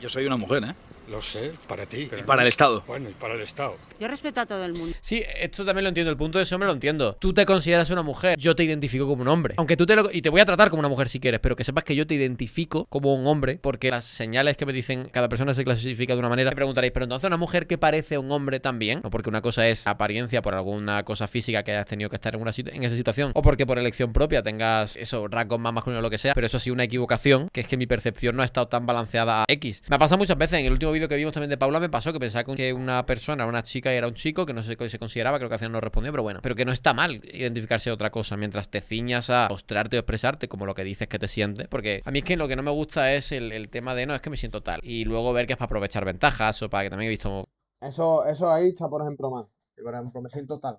Yo soy una mujer, ¿eh? Lo sé, para ti. y para el Estado. Bueno, y para el Estado. Yo respeto a todo el mundo. Sí, esto también lo entiendo. El punto de ese me lo entiendo. Tú te consideras una mujer, yo te identifico como un hombre. Aunque tú te lo. Y te voy a tratar como una mujer si quieres, pero que sepas que yo te identifico como un hombre, porque las señales que me dicen cada persona se clasifica de una manera. Me preguntaréis, pero entonces una mujer que parece un hombre también, o porque una cosa es apariencia por alguna cosa física que hayas tenido que estar en, una en esa situación, o porque por elección propia tengas esos rasgos más masculinos o lo que sea, pero eso ha sido una equivocación, que es que mi percepción no ha estado tan balanceada a X. Me ha pasado muchas veces en el último vídeo que vimos también de Paula me pasó que pensaba que una persona, una chica y era un chico, que no sé se consideraba, creo que hacía no respondió, pero bueno. Pero que no está mal identificarse a otra cosa mientras te ciñas a mostrarte o expresarte como lo que dices que te sientes. Porque a mí es que lo que no me gusta es el, tema de no, es que me siento tal. Y luego ver que es para aprovechar ventajas o para que también he visto. Eso, eso ahí está, por ejemplo, más. Por ejemplo, me siento tal.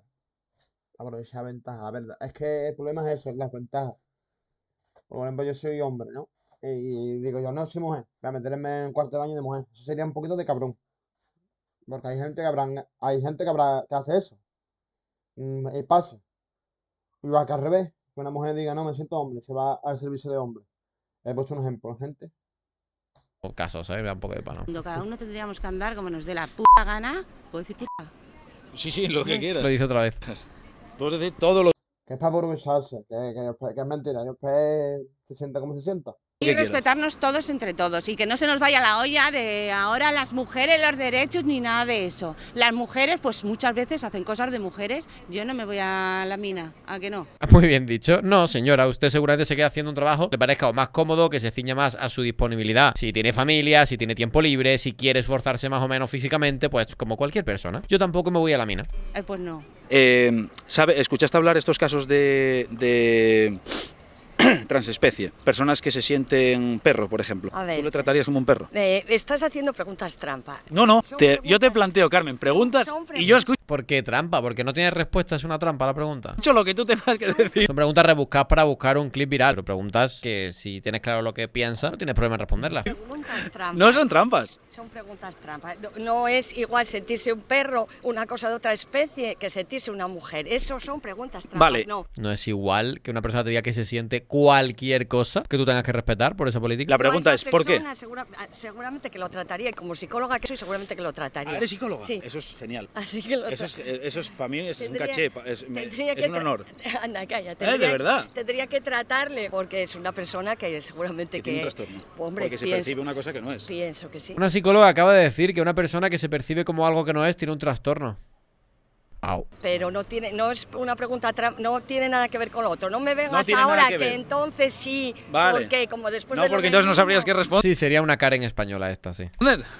Aprovechar ventajas, la verdad. Es que el problema es eso, las ventajas. Por ejemplo, yo soy hombre, ¿no? Y digo yo, no, soy mujer, voy a meterme en el cuarto de baño de mujer. Eso sería un poquito de cabrón. Porque hay gente que habrá, hay gente que habrá, hace eso. Y mm, eh, pasa. Y va que al revés, que una mujer diga, no, me siento hombre, se va al servicio de hombre. He puesto un ejemplo, gente. O caso, ¿sabes? Me da un poco de pano. Cuando cada uno tendríamos que andar como nos dé la puta gana, ¿puedo decir Sí, sí, lo que quieras. Lo dice otra vez. Puedes decir todo lo que es para burbujarse, que, pues, que, es mentira. Yo pues, se sienta como se sienta. Y respetarnos todos entre todos y que no se nos vaya la olla de ahora las mujeres, los derechos ni nada de eso. Las mujeres pues muchas veces hacen cosas de mujeres, yo no me voy a la mina, ¿a que no? Ah, muy bien dicho. No, señora, usted seguramente se queda haciendo un trabajo que le parezca más cómodo, que se ciña más a su disponibilidad. Si tiene familia, si tiene tiempo libre, si quiere esforzarse más o menos físicamente, pues como cualquier persona. Yo tampoco me voy a la mina. Eh, pues no. Eh, ¿sabe, ¿Escuchaste hablar estos casos de (clears throat) transespecie, personas que se sienten perro, por ejemplo. ¿Tú lo tratarías como un perro? Eh, estás haciendo preguntas trampa. No, no, yo te planteo, Carmen, preguntas, y yo escucho... ¿Por qué trampa? Porque no tienes respuesta, es una trampa la pregunta. Dicho lo que tú tengas que decir. Son preguntas rebuscadas para buscar un clip viral. Pero preguntas que si tienes claro lo que piensas, no tienes problema en responderlas. No son trampas. Son preguntas trampas. No, es igual sentirse un perro, una cosa de otra especie, que sentirse una mujer. Eso son preguntas trampas. Vale. No. no es igual que una persona te diga que se siente cualquier cosa que tú tengas que respetar por esa política. La pregunta es, ¿por qué? Ah, seguramente que lo trataría y como psicóloga que soy, seguramente que lo trataría. Ah, ¿Eres psicóloga? Sí. Eso es genial. Así que eh, eso, es, para mí es un caché, es, un honor. (laughs) Anda, cállate ¿Eh? de verdad. Tendría que tratarle porque es una persona que seguramente que... tiene trastorno. Hombre, porque se percibe una cosa que no es. Pienso que sí psicólogo acaba de decir que una persona que se percibe como algo que no es tiene un trastorno. Pero no tiene, no es una pregunta, no tiene nada que ver con lo otro. No me vengas ahora que, entonces sí, vale. porque como después no, porque entonces no sabrías qué responder. Sí, sería una cara en española esta, sí.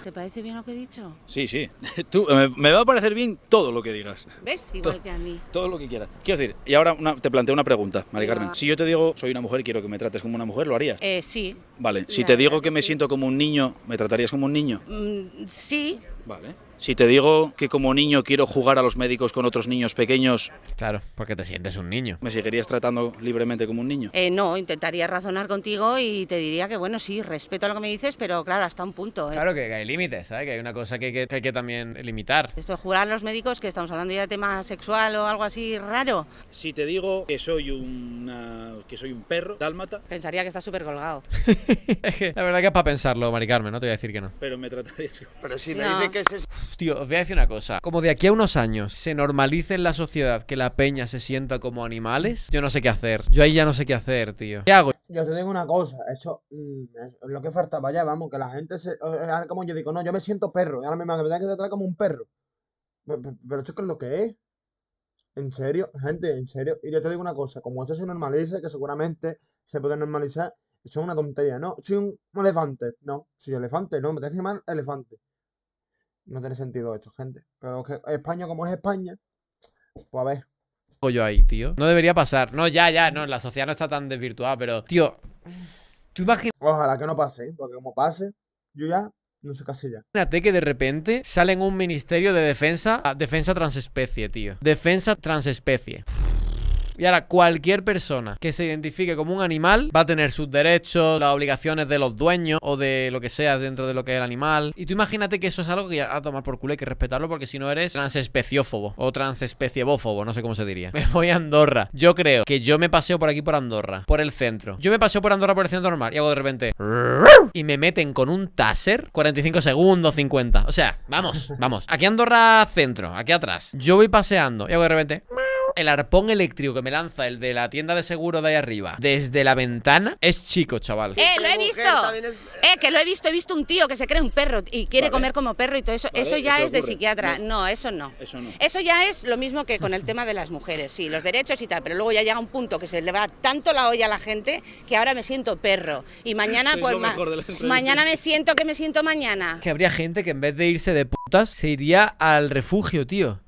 ¿Te parece bien lo que he dicho? Sí, sí. (laughs) Eh, me, va a parecer bien todo lo que digas. ¿Ves? Igual que a mí. Todo lo que quieras. Quiero decir, y ahora te planteo una pregunta, Mari Carmen. Si yo te digo soy una mujer y quiero que me trates como una mujer, ¿lo harías? Eh, sí. Vale. si te digo que, me siento como un niño, ¿me tratarías como un niño? Mm, sí. Vale. Si te digo que como niño quiero jugar a los médicos con otros niños pequeños. Claro, porque te sientes un niño. ¿Me seguirías tratando libremente como un niño? Eh, no, intentaría razonar contigo y te diría que, bueno, sí, respeto lo que me dices, pero claro, hasta un punto. ¿eh? Claro que, hay límites, ¿sabes? Que hay una cosa que, hay que también limitar. Esto de jugar a los médicos, que estamos hablando ya de tema sexual o algo así raro. Si te digo que soy, un que soy un perro, dálmata. Pensaría que estás súper colgado. (laughs) la verdad que es para pensarlo, Mari no te voy a decir que no. Pero me tratarías. Pero si me que es tío, os voy a decir una cosa. Como de aquí a unos años se normalice en la sociedad que la peña se sienta como animales, yo no sé qué hacer. Yo ahí ya no sé qué hacer, tío. ¿Qué hago? Yo te digo una cosa, eso mm, es lo que faltaba ya, vamos, que la gente se. Como yo digo, no, yo me siento perro. ahora mismo me verdad que como un perro. Pero, esto es lo que es. En serio, gente, en serio. Y yo te digo una cosa, como eso se normalice que seguramente se puede normalizar, eso es una tontería, ¿no? Soy un elefante, no, soy elefante, no, me tengo que llamar elefante. No tiene sentido esto, gente. Pero que España, como es España, pues a ver. ahí, tío. No debería pasar. No, ya, ya, no. La sociedad no está tan desvirtuada, pero. Tío, tú Ojalá que no pase, ¿eh? porque como pase, yo ya no sé casi ya. Imagínate que de repente en un ministerio de defensa defensa transespecie, tío. Defensa transespecie. Y ahora cualquier persona que se identifique como un animal va a tener sus derechos, las obligaciones de los dueños o de lo que sea dentro de lo que es el animal. Y tú imagínate que eso es algo que ya a tomar por culo hay que respetarlo porque si no eres transespeciófobo o transespeciebófobo, no sé cómo se diría. (laughs) Me voy a Andorra. Yo creo que yo me paseo por aquí por Andorra, por el centro. Yo me paseo por Andorra por el centro normal y hago de repente y me meten con un taser 45 segundos, 50. O sea, vamos, (laughs) vamos. Aquí Andorra centro, aquí atrás. Yo voy paseando y hago de repente el arpón eléctrico que me lanza el de la tienda de seguro de ahí arriba desde la ventana es chico, chaval. Eh, lo he visto. Eh, que lo he visto. He visto un tío que se cree un perro y quiere comer como perro y todo eso. eso ya es de psiquiatra. No. eso no. Eso ya es lo mismo que con el tema de las mujeres, sí, los derechos y tal. Pero luego ya llega un punto que se le va tanto la olla a la gente que ahora me siento perro. Y mañana, pues, mañana me siento que me siento mañana. Que habría gente que en vez de irse de putas se iría al refugio, tío.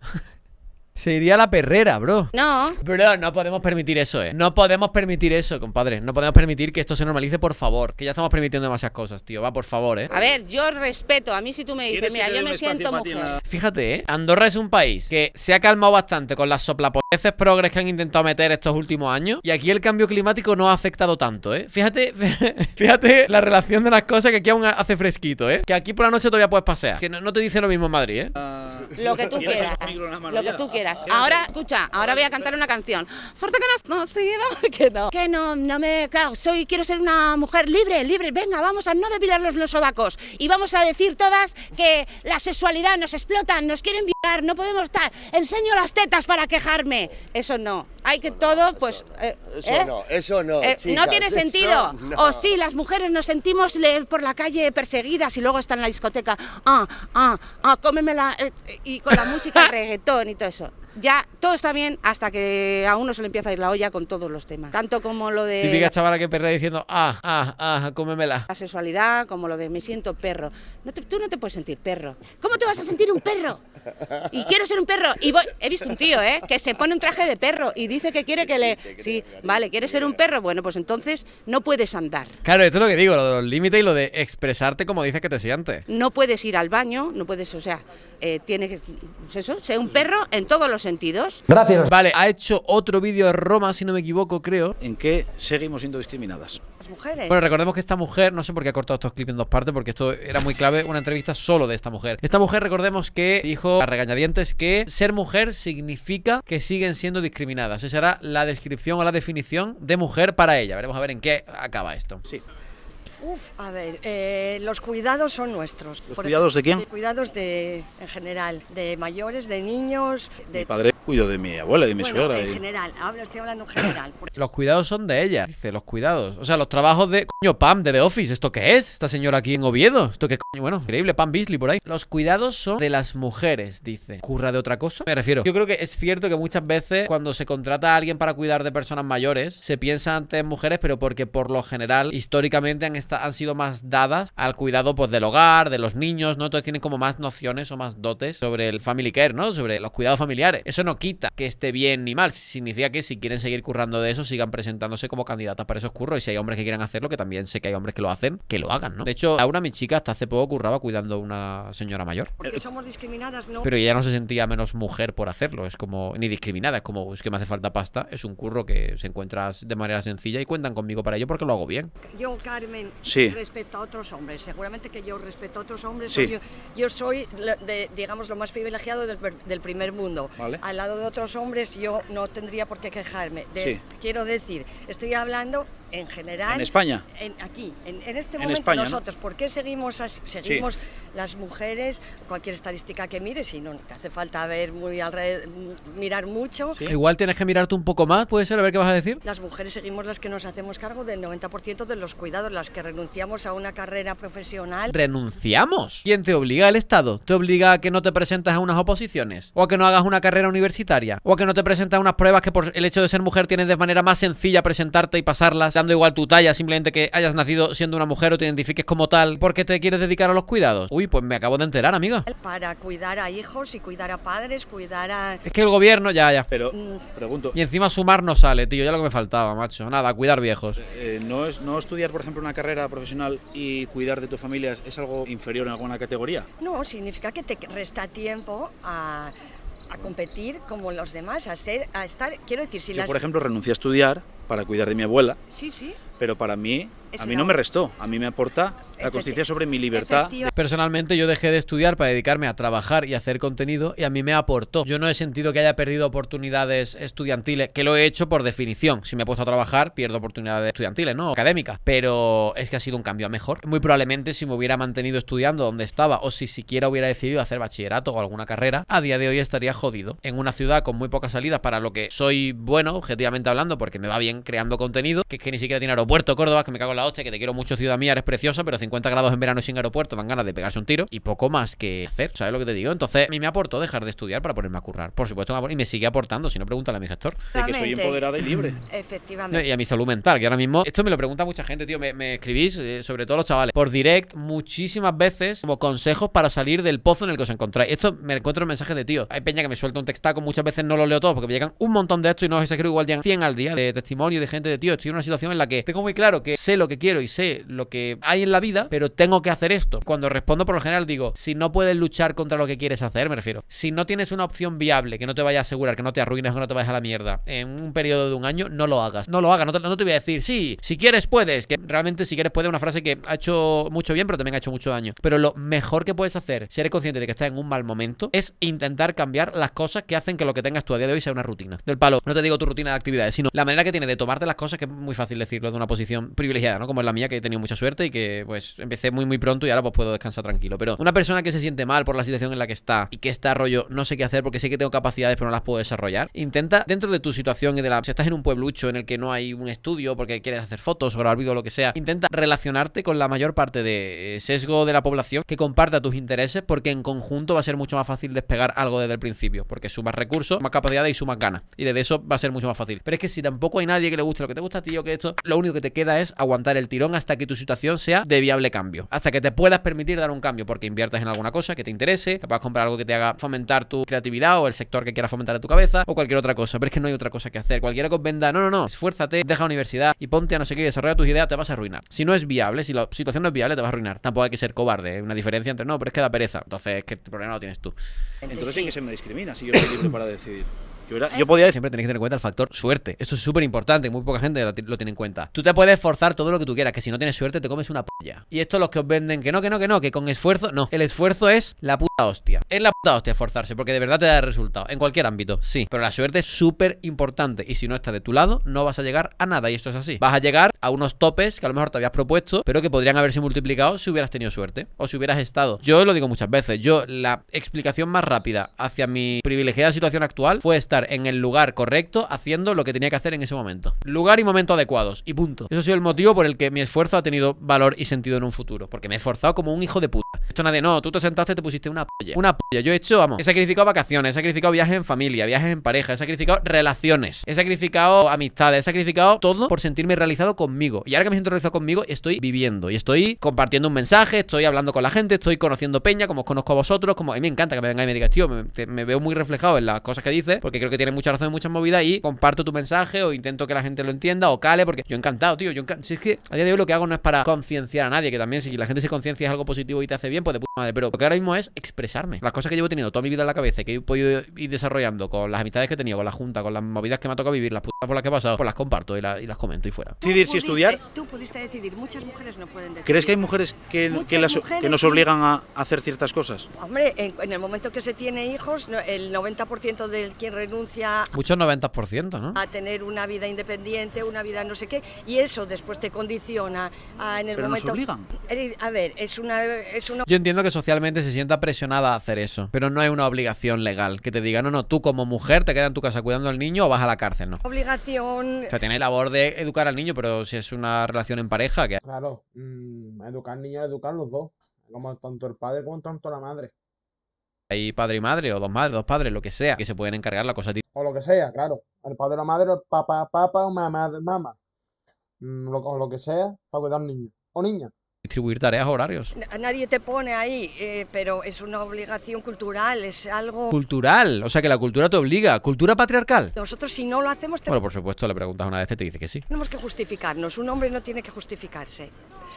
Se iría a la perrera, bro. No. Bro, no podemos permitir eso, eh. No podemos permitir eso, compadre. No podemos permitir que esto se normalice, por favor. Que ya estamos permitiendo demasiadas cosas, tío. Va, por favor, eh. A ver, yo respeto. A mí, si tú me dices, mira, yo me siento mujer. Fíjate, eh. Andorra es un país que se ha calmado bastante con las soplapoleces progres que han intentado meter estos últimos años. Y aquí el cambio climático no ha afectado tanto, eh. Fíjate, (laughs) fíjate la relación de las cosas que aquí aún hace fresquito, eh. Que aquí por la noche todavía puedes pasear. Que no, te dice lo mismo en Madrid, eh. Ah, lo que tú quieras. Lo que tú quieras. Ahora, escucha, ahora voy a cantar una canción. Suerte que no, no seguido? (laughs) que no. Que no, no me, claro, soy, quiero ser una mujer libre, libre. Venga, vamos a no depilar los, los sobacos. Y vamos a decir todas que la sexualidad nos explota, nos quieren violar, no podemos estar. Enseño las tetas para quejarme. Eso no hay que todo, pues... eso eh, ¿eh? no, eso no. Eh, no tiene sentido. O sí, las mujeres nos sentimos por la calle perseguidas y luego están en la discoteca, ah, ah, ah, la y con la música (laughs) reggaetón y todo eso ya todo está bien hasta que a uno se le empieza a ir la olla con todos los temas. Tanto como lo de... Típica chavala que perra diciendo, ah, ah, ah, cómemela. La sexualidad, como lo de me siento perro. tú no te puedes sentir perro. ¿Cómo te vas a sentir un perro? Y quiero ser un perro. Y voy... he visto un tío, ¿eh? Que se pone un traje de perro y dice que quiere que le... Sí, vale, ¿quieres ser un perro? Bueno, pues entonces no puedes andar. Claro, esto es lo que digo, lo de los límites y lo de expresarte como dices que te sientes. No puedes ir al baño, no puedes, o sea, eh, tiene tienes que... Pues eso, ser un perro en todos los sentidos. Gracias. Vale, ha hecho otro vídeo de Roma, si no me equivoco, creo. ¿En que seguimos siendo discriminadas? Las mujeres. Bueno, recordemos que esta mujer, no sé por qué ha cortado estos clips en dos partes, porque esto era muy clave, una entrevista solo de esta mujer. Esta mujer, recordemos que dijo a regañadientes que ser mujer significa que siguen siendo discriminadas. Esa era la descripción o la definición de mujer para ella. Veremos a ver en qué acaba esto. Sí. Uf, a ver, eh, los cuidados son nuestros. ¿Los cuidados de quién? Cuidados de, en general, de mayores, de niños. De... Mi padre cuido de mi abuela, de mi bueno, suegra. En general, hablo, estoy hablando en general. los cuidados son de ella, dice, los cuidados. O sea, los trabajos de. Coño, Pam, de The Office, ¿esto qué es? Esta señora aquí en Oviedo. ¿Esto qué coño? Bueno, increíble, Pam Beasley por ahí. Los cuidados son de las mujeres, dice. ¿Curra de otra cosa? Me refiero. Yo creo que es cierto que muchas veces cuando se contrata a alguien para cuidar de personas mayores, se piensa antes en mujeres, pero porque por lo general, históricamente han estado han sido más dadas al cuidado pues, del hogar, de los niños, ¿no? Entonces tienen como más nociones o más dotes sobre el family care, ¿no? Sobre los cuidados familiares. Eso no quita que esté bien ni mal. Significa que si quieren seguir currando de eso, sigan presentándose como candidatas para esos curros. Y si hay hombres que quieran hacerlo, que también sé que hay hombres que lo hacen, que lo hagan, ¿no? De hecho, ahora mi chica, hasta hace poco curraba cuidando a una señora mayor. Porque somos discriminadas, ¿no? Pero ella no se sentía menos mujer por hacerlo. Es como, ni discriminada, es como, es que me hace falta pasta. Es un curro que se encuentra de manera sencilla y cuentan conmigo para ello porque lo hago bien. Yo, Carmen, sí. respecto a otros hombres. Seguramente que yo respeto a otros hombres. Yo, soy, digamos, lo más privilegiado del, primer mundo. Al lado de otros hombres yo no tendría por qué quejarme. Quiero decir, estoy hablando en general. En España. aquí, en, este momento nosotros, ¿por qué seguimos, seguimos las mujeres? Cualquier estadística que mires, si no te hace falta ver muy alrededor, mm, mirar mucho. Igual tienes que mirarte un poco más, puede ser, a ver qué vas a decir. Las mujeres seguimos las que nos hacemos cargo del 90% de los cuidados, las que renunciamos a una carrera profesional. ¿Renunciamos? ¿Quién te obliga? El Estado. ¿Te obliga a que no te presentes a unas oposiciones? ¿O a que no hagas una carrera universitaria? ¿O a que no te presentas a unas pruebas que por el hecho de ser mujer tienes de manera más sencilla presentarte y pasarlas? igual tu talla, simplemente que hayas nacido siendo una mujer o te identifiques como tal porque te quieres dedicar a los cuidados? Uy, pues me acabo de enterar, amiga. Para cuidar a hijos y cuidar a padres, cuidar a... Es que el gobierno, ya, ya. Pero, mm. pregunto... Y encima sumar no sale, tío, ya lo que me faltaba, macho. Nada, cuidar viejos. Eh, ¿no, es, ¿No estudiar, por ejemplo, una carrera profesional y cuidar de tu familia es algo inferior en alguna categoría? No, significa que te resta tiempo a a competir como los demás, a ser, a estar, quiero decir, si Yo, por ejemplo, renuncié a estudiar para cuidar de mi abuela. Sí, sí. Pero para mí a mí no me restó, a mí me aporta la conciencia sobre mi libertad. Personalmente yo dejé de estudiar para dedicarme a trabajar y hacer contenido y a mí me aportó. Yo no he sentido que haya perdido oportunidades estudiantiles, que lo he hecho por definición. Si me he puesto a trabajar, pierdo oportunidades estudiantiles, ¿no? Académicas. Pero es que ha sido un cambio a mejor. Muy probablemente si me hubiera mantenido estudiando donde estaba o si siquiera hubiera decidido hacer bachillerato o alguna carrera, a día de hoy estaría jodido. En una ciudad con muy pocas salidas para lo que soy bueno, objetivamente hablando, porque me va bien creando contenido, que es que ni siquiera tiene aeropuerto Córdoba, que me cago en la que te quiero mucho, ciudad mía, eres preciosa, pero 50 grados en verano sin aeropuerto, van ganas de pegarse un tiro y poco más que hacer, ¿sabes lo que te digo? Entonces, a mí me aportó dejar de estudiar para ponerme a currar. Por supuesto, y me sigue aportando, si no, pregúntale a mi gestor. De que soy empoderada y libre. Efectivamente. Y a mi salud mental, que ahora mismo, esto me lo pregunta mucha gente, tío, me, me escribís, eh, sobre todo los chavales, por direct, muchísimas veces, como consejos para salir del pozo en el que os encontráis. Esto me encuentro en mensajes de tío. Hay peña que me suelta un textaco, muchas veces no lo leo todo, porque me llegan un montón de esto y no os creo igual 100 al día de testimonio de gente de tío, estoy en una situación en la que tengo muy claro que sé lo que quiero y sé lo que hay en la vida, pero tengo que hacer esto. Cuando respondo por lo general digo, si no puedes luchar contra lo que quieres hacer, me refiero. Si no tienes una opción viable que no te vaya a asegurar, que no te arruines o no te vayas a la mierda en un periodo de un año, no lo hagas. No lo hagas, no te, voy a decir, sí, si quieres puedes, que realmente si quieres puedes una frase que ha hecho mucho bien, pero también ha hecho mucho daño. Pero lo mejor que puedes hacer, si consciente de que estás en un mal momento, es intentar cambiar las cosas que hacen que lo que tengas tú a día de hoy sea una rutina. Del palo, no te digo tu rutina de actividades, sino la manera que tienes de tomarte las cosas, que es muy fácil decirlo de una posición privilegiada, ¿no? Como es la mía, que he tenido mucha suerte y que pues empecé muy muy pronto y ahora pues puedo descansar tranquilo. Pero una persona que se siente mal por la situación en la que está y que está rollo, no sé qué hacer porque sé que tengo capacidades pero no las puedo desarrollar, intenta dentro de tu situación y de la... Si estás en un pueblucho en el que no hay un estudio porque quieres hacer fotos o grabar vídeo o lo que sea, intenta relacionarte con la mayor parte de eh, sesgo de la población que comparta tus intereses porque en conjunto va a ser mucho más fácil despegar algo desde el principio porque sumas recursos, más capacidades y sumas ganas. Y desde eso va a ser mucho más fácil. Pero es que si tampoco hay nadie que le guste lo que te gusta a ti o que esto, lo único que te queda es aguantar el tirón hasta que tu situación sea de viable cambio, hasta que te puedas permitir dar un cambio porque inviertas en alguna cosa que te interese, te puedas comprar algo que te haga fomentar tu creatividad o el sector que quieras fomentar en tu cabeza o cualquier otra cosa, pero es que no hay otra cosa que hacer, cualquiera que venda, no, no, no, esfuérzate, deja universidad y ponte a no sé qué, desarrolla tus ideas, te vas a arruinar. Si no es viable, si la situación no es viable, te vas a arruinar. Tampoco hay que ser cobarde, ¿eh? hay una diferencia entre no, pero es que da pereza. Entonces, es el problema lo tienes tú. Entonces, sí que se me discrimina si yo soy libre para decidir. Yo, podía siempre tenéis que tener en cuenta el factor suerte. Esto es súper importante, muy poca gente lo, tiene en cuenta. Tú te puedes forzar todo lo que tú quieras, que si no tienes suerte te comes una polla. Y esto los que os venden que no, que no, que no, que con esfuerzo, no. El esfuerzo es la puta hostia. Es la puta hostia esforzarse, porque de verdad te da el resultado. En cualquier ámbito, sí. Pero la suerte es súper importante. Y si no está de tu lado, no vas a llegar a nada. Y esto es así. Vas a llegar a unos topes que a lo mejor te habías propuesto, pero que podrían haberse multiplicado si hubieras tenido suerte o si hubieras estado. Yo lo digo muchas veces. Yo, la explicación más rápida hacia mi privilegiada situación actual fue estar en el lugar correcto haciendo lo que tenía que hacer en ese momento. Lugar y momento adecuados y punto. Eso ha sido el motivo por el que mi esfuerzo ha tenido valor y sentido en un futuro, porque me he esforzado como un hijo de puta. Esto nadie, no, tú te sentaste, te pusiste una polla, una polla. Yo he hecho, vamos, he sacrificado vacaciones, he sacrificado viajes en familia, viajes en pareja, he sacrificado relaciones, he sacrificado amistades, he sacrificado todo por sentirme realizado conmigo. Y ahora que me siento realizado conmigo, estoy viviendo y estoy compartiendo un mensaje, estoy hablando con la gente, estoy conociendo peña, como os conozco a vosotros, como a mí me encanta que me vengáis y me diga, tío, me, veo muy reflejado en las cosas que dices, porque creo que tiene mucha razón y muchas movidas y comparto tu mensaje o intento que la gente lo entienda o cale, porque yo encantado, tío. Yo Si es que a día de hoy lo que hago no es para concienciar a nadie, que también si la gente se conciencia es algo positivo y te hace bien, pues de puta madre. Pero lo que ahora mismo es expresarme. Las cosas que llevo teniendo toda mi vida en la cabeza que he podido ir desarrollando con las amistades que he tenido, con la junta, con las movidas que me ha tocado vivir, las putas por las que he pasado, pues las comparto y, las comento y fuera. Decidir si estudiar. Tú pudiste decidir, muchas mujeres no pueden decidir. ¿Crees que hay mujeres que, nos obligan a hacer ciertas cosas? Hombre, en, el momento que se tiene hijos, el 90% del quien Muchos 90%, ¿no? A tener una vida independiente, una vida no sé qué, y eso después te condiciona a, en el momento... obligan. A ver, es una, es Yo entiendo que socialmente se sienta presionada a hacer eso, pero no hay una obligación legal que te diga, no, no, tú como mujer te quedas en tu casa cuidando al niño o vas a la cárcel, ¿no? Obligación... O sea, tiene labor de educar al niño, pero si es una relación en pareja, que... Claro, mm, educar al niño, educar los dos, como tanto el padre como tanto la madre. Hay padre y madre, o dos madres, dos padres, lo que sea, que se pueden encargar la cosa O lo que sea, claro. El padre o madre, papá, papá o mamá, mamá. Mm, o lo que sea, para cuidar niño. O niña distribuir tareas, horarios. Nadie te pone ahí, eh, pero es una obligación cultural, es algo... Cultural, o sea que la cultura te obliga, cultura patriarcal. Nosotros si no lo hacemos... tenemos Bueno, por supuesto, le preguntas una vez y te dice que sí. Tenemos que justificarnos, un hombre no tiene que justificarse.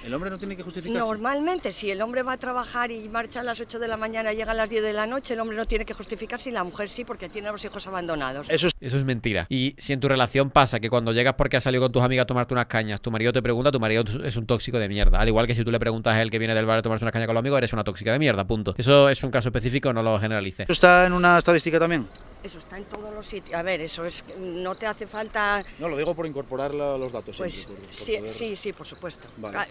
¿El hombre no tiene que justificarse? Normalmente, si el hombre va a trabajar y marcha a las 8 de la mañana, llega a las 10 de la noche, el hombre no tiene que justificarse y la mujer sí, porque tiene a los hijos abandonados. Eso es, eso es mentira. Y si en tu relación pasa que cuando llegas porque has salido con tus amigas a tomarte unas cañas, tu marido te pregunta, tu marido es un tóxico de mierda, al igual que si tú le preguntas a él que viene del bar a tomarse una caña con los amigos, eres una tóxica de mierda, punto. Eso es un caso específico, no lo generalice. ¿Eso está en una estadística también? Eso está en todos los sitios. A ver, eso es, no te hace falta... No, lo digo por incorporar los datos. ¿eh? Pues, sí, sí, por supuesto. Ah,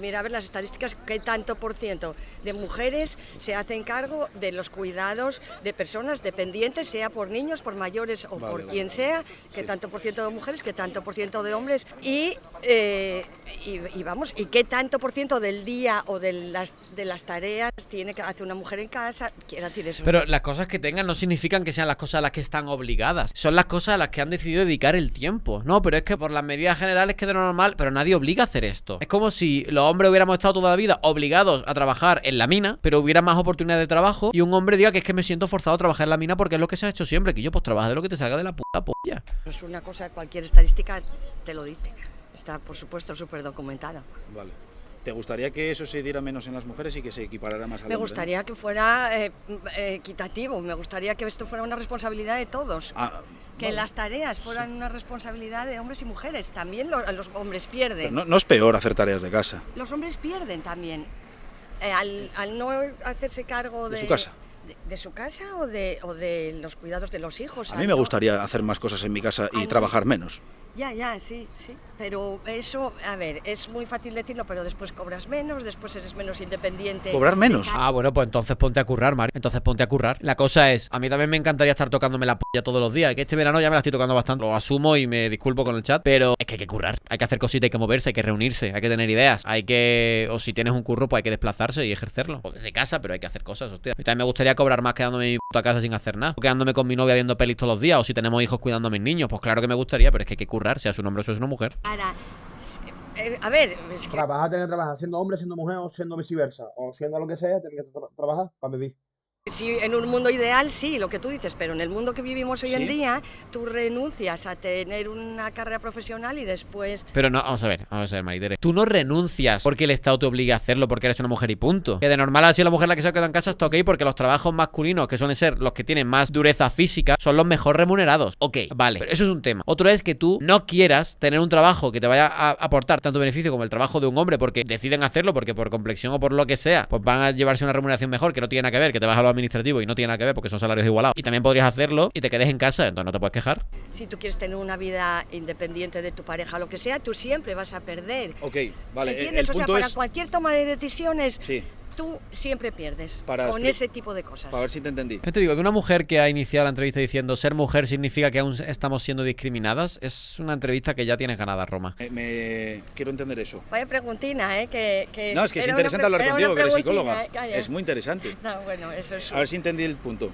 mira, a ver las estadísticas, qué tanto por ciento de mujeres se hacen cargo de los cuidados de personas dependientes, sea por niños, por mayores o por quien sea, qué tanto por ciento de mujeres, qué tanto por ciento de hombres y, eh, y vamos, y qué tanto por ciento del día o de las, de las tareas tiene que hacer una mujer en casa, Quiere decir eso. Pero las cosas que tengan no significan que sean las cosas a las que están obligadas, son las cosas a las que han decidido dedicar el tiempo. No, pero es que por las medidas generales que normal, pero nadie obliga a hacer esto. Es como si los hombres hubiéramos estado toda la vida obligados a trabajar en la mina, pero hubiera más oportunidades de trabajo y un hombre diga que es que me siento forzado a trabajar en la mina porque es lo que se ha hecho siempre, que yo pues trabaja de lo que te salga de la puta polla. Es una cosa, cualquier estadística te lo dice. Está, por supuesto, súper documentada. Vale. ¿Te gustaría que eso se diera menos en las mujeres y que se equiparara más a Me gustaría que fuera eh, eh, equitativo, me gustaría que esto fuera una responsabilidad de todos. Ah, que las tareas fueran una responsabilidad de hombres y mujeres. También los hombres pierden. No, es peor hacer tareas de casa. Los hombres pierden también. Eh, al, no hacerse cargo de, su casa. De, su casa o de, los cuidados de los hijos. A mí me gustaría hacer más cosas en mi casa y trabajar menos. Ya, ya, sí, sí. Pero eso, a ver, es muy fácil decirlo, pero después cobras menos, después eres menos independiente. ¿Cobrar menos? Ah, bueno, pues entonces ponte a currar, Mario. Entonces ponte a currar. La cosa es, a mí también me encantaría estar tocándome la polla todos los días, que este verano ya me la estoy tocando bastante. Lo asumo y me disculpo con el chat, pero es que hay que currar. Hay que hacer cositas, hay que moverse, hay que reunirse, hay que tener ideas, hay que... O si tienes un curro, pues hay que desplazarse y ejercerlo. O desde casa, pero hay que hacer cosas, hostia. A mí también me gustaría cobrar más quedándome en mi puta casa sin hacer nada. O quedándome con mi novia viendo pelis todos los días, o si tenemos hijos cuidando a mis niños. Pues claro que me gustaría, pero es que hay que currar currar, sea un hombre o seas una mujer. Eh, a ver, es que... Trabajar, tener que trabajar, siendo hombre, siendo mujer o siendo viceversa, o siendo lo que sea, tener que trabajar para vivir. Sí, en un mundo ideal sí, lo que tú dices, pero en el mundo que vivimos hoy en día, tú renuncias a tener una carrera profesional y después... Pero no, vamos a ver, vamos a ver, Maritere. Tú no renuncias porque el Estado te obliga a hacerlo, porque eres una mujer y punto. Que de normal ha la mujer la que se ha quedado en casa está ok, porque los trabajos masculinos, que suelen ser los que tienen más dureza física, son los mejor remunerados. Ok, vale, pero eso es un tema. Otro es que tú no quieras tener un trabajo que te vaya a aportar tanto beneficio como el trabajo de un hombre, porque deciden hacerlo, porque por complexión o por lo que sea, pues van a llevarse una remuneración mejor que no tiene nada que ver, que te vas a administrativo y no tiene nada que ver porque son salarios igualados. Y también podrías hacerlo y te quedes en casa, entonces no te puedes quejar. Si tú quieres tener una vida independiente de tu pareja, lo que sea, tú siempre vas a perder. Ok, vale. Eh, o sea, para cualquier toma de decisiones, tú siempre pierdes con ese tipo de cosas. A ver si te entendí. te digo que una mujer que ha iniciado la entrevista diciendo ser mujer significa que aún estamos siendo discriminadas, es una entrevista que ya tienes ganada, Roma. me... Quiero entender eso. Vaya preguntina, ¿eh? Que, no, es que es interesante hablar contigo, que eres psicóloga. ¿eh? Es muy interesante. (laughs) No, bueno, eso A ver si entendí el punto.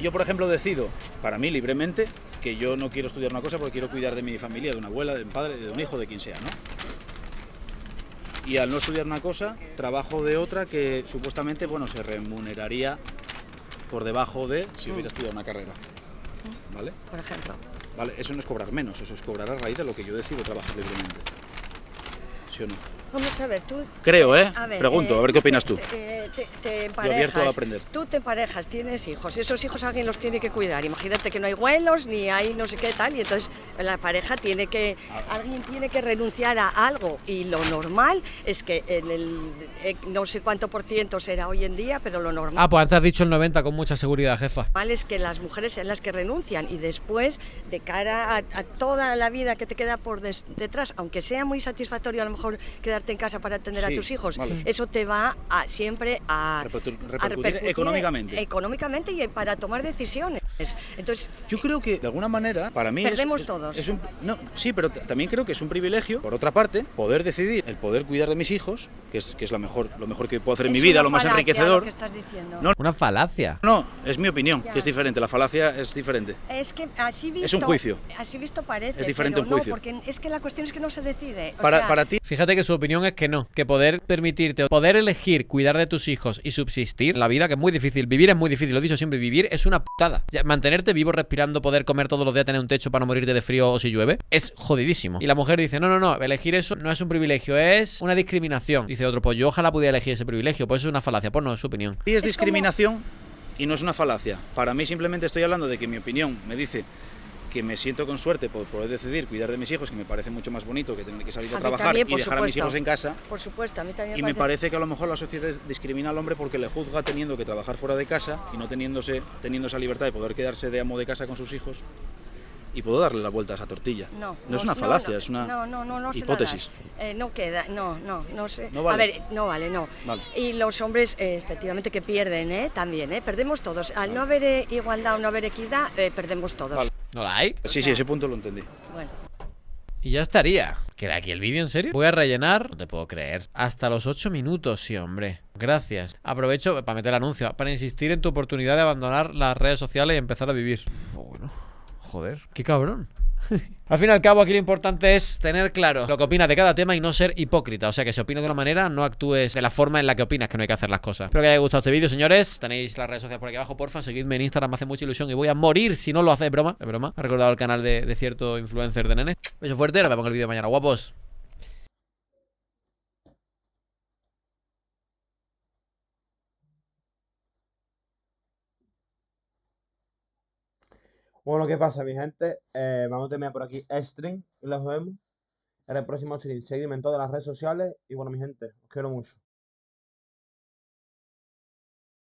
Yo, por ejemplo, decido, para mí libremente, que yo no quiero estudiar una cosa porque quiero cuidar de mi familia, de una abuela, de un padre, de un hijo, de quien sea, ¿no? y al no estudiar una cosa, trabajo de otra que supuestamente bueno, se remuneraría por debajo de si hubiera mm. estudiado una carrera. Mm. ¿Vale? Por ejemplo. Vale, eso no es cobrar menos, eso es cobrar a raíz de lo que yo decido trabajar libremente. ¿Sí o no? Vamos a ver, tú... Creo, ¿eh? Pregunto, a eh, ver qué opinas tú. Te, emparejas, eh, Tú te emparejas, tienes hijos, esos hijos alguien los tiene que cuidar. Imagínate que no hay vuelos, ni hay no sé qué tal, y entonces la pareja tiene que... Alguien tiene que renunciar a algo, y lo normal es que en el... Eh, no sé cuánto por ciento será hoy en día, pero lo normal... Ah, pues antes has dicho el 90 con mucha seguridad, jefa. Lo Normal es que las mujeres sean las que renuncian, y después, de cara a, toda la vida que te queda por detrás, aunque sea muy satisfactorio a lo mejor quedar en casa para atender a tus hijos. Eso te va a, siempre a repercutir, económicamente. Económicamente y para tomar decisiones. Entonces, yo creo que de alguna manera, para mí perdemos todos. un, no, sí, pero también creo que es un privilegio, por otra parte, poder decidir, el poder cuidar de mis hijos, que es, que es lo mejor, lo mejor que puedo hacer en mi vida, lo más enriquecedor. Lo que estás diciendo. No, una falacia. No, es mi opinión, que es diferente. La falacia es diferente. Es que así visto. un juicio. Así visto parece. Es diferente un juicio. porque es que la cuestión es que no se decide. para, para ti. Fíjate que su opinión es que no, que poder permitirte, poder elegir cuidar de tus hijos y subsistir la vida, que es muy difícil, vivir es muy difícil, lo he dicho siempre, vivir es una putada. mantenerte vivo, respirando, poder comer todos los días, tener un techo para no morirte de frío o si llueve, es jodidísimo. Y la mujer dice, no, no, no, elegir eso no es un privilegio, es una discriminación. Dice otro, pues yo ojalá pudiera elegir ese privilegio, pues es una falacia, pues no, es su opinión. Y es discriminación y no es una falacia. Para mí simplemente estoy hablando de que mi opinión me dice que me siento con suerte por poder decidir cuidar de mis hijos, que me parece mucho más bonito que tener que salir a, trabajar y dejar a mis hijos en casa. Por supuesto, a mí también. Y me parece... que a lo mejor la sociedad discrimina al hombre porque le juzga teniendo que trabajar fuera de casa y no teniéndose, teniendo esa libertad de poder quedarse de amo de casa con sus hijos. Y puedo darle la vuelta a esa tortilla. No, no, no es una falacia, es una hipótesis. Eh, no queda, no, no, no sé. Vale. A ver, no vale, no. Y los hombres, eh, efectivamente, que pierden, ¿eh? También, ¿eh? Perdemos todos. Al no haber eh, igualdad o no haber equidad, eh, perdemos todos. ¿No la hay? Sí, sí, ese punto lo entendí. Bueno. Y ya estaría. ¿Queda aquí el vídeo, en serio? Voy a rellenar. No te puedo creer. Hasta los 8 minutos, sí, hombre. Gracias. Aprovecho para meter el anuncio. Para insistir en tu oportunidad de abandonar las redes sociales y empezar a vivir. Bueno, joder. Qué cabrón. (laughs) al fin y al cabo, aquí lo importante es tener claro lo que opinas de cada tema y no ser hipócrita. O sea, que si opinas de una manera, no actúes de la forma en la que opinas que no hay que hacer las cosas. Espero que haya gustado este vídeo, señores. Tenéis las redes sociales por aquí abajo, porfa. Seguidme en Instagram, me hace mucha ilusión y voy a morir si no lo hacéis, broma. Es broma. He recordado el canal de, cierto influencer de nene. Beso fuerte, nos vemos el vídeo mañana, guapos. Bueno, ¿qué pasa, mi gente? Eh, vamos a terminar por aquí el stream y los vemos en el próximo stream. Seguidme en todas las redes sociales y bueno, mi gente, os quiero mucho.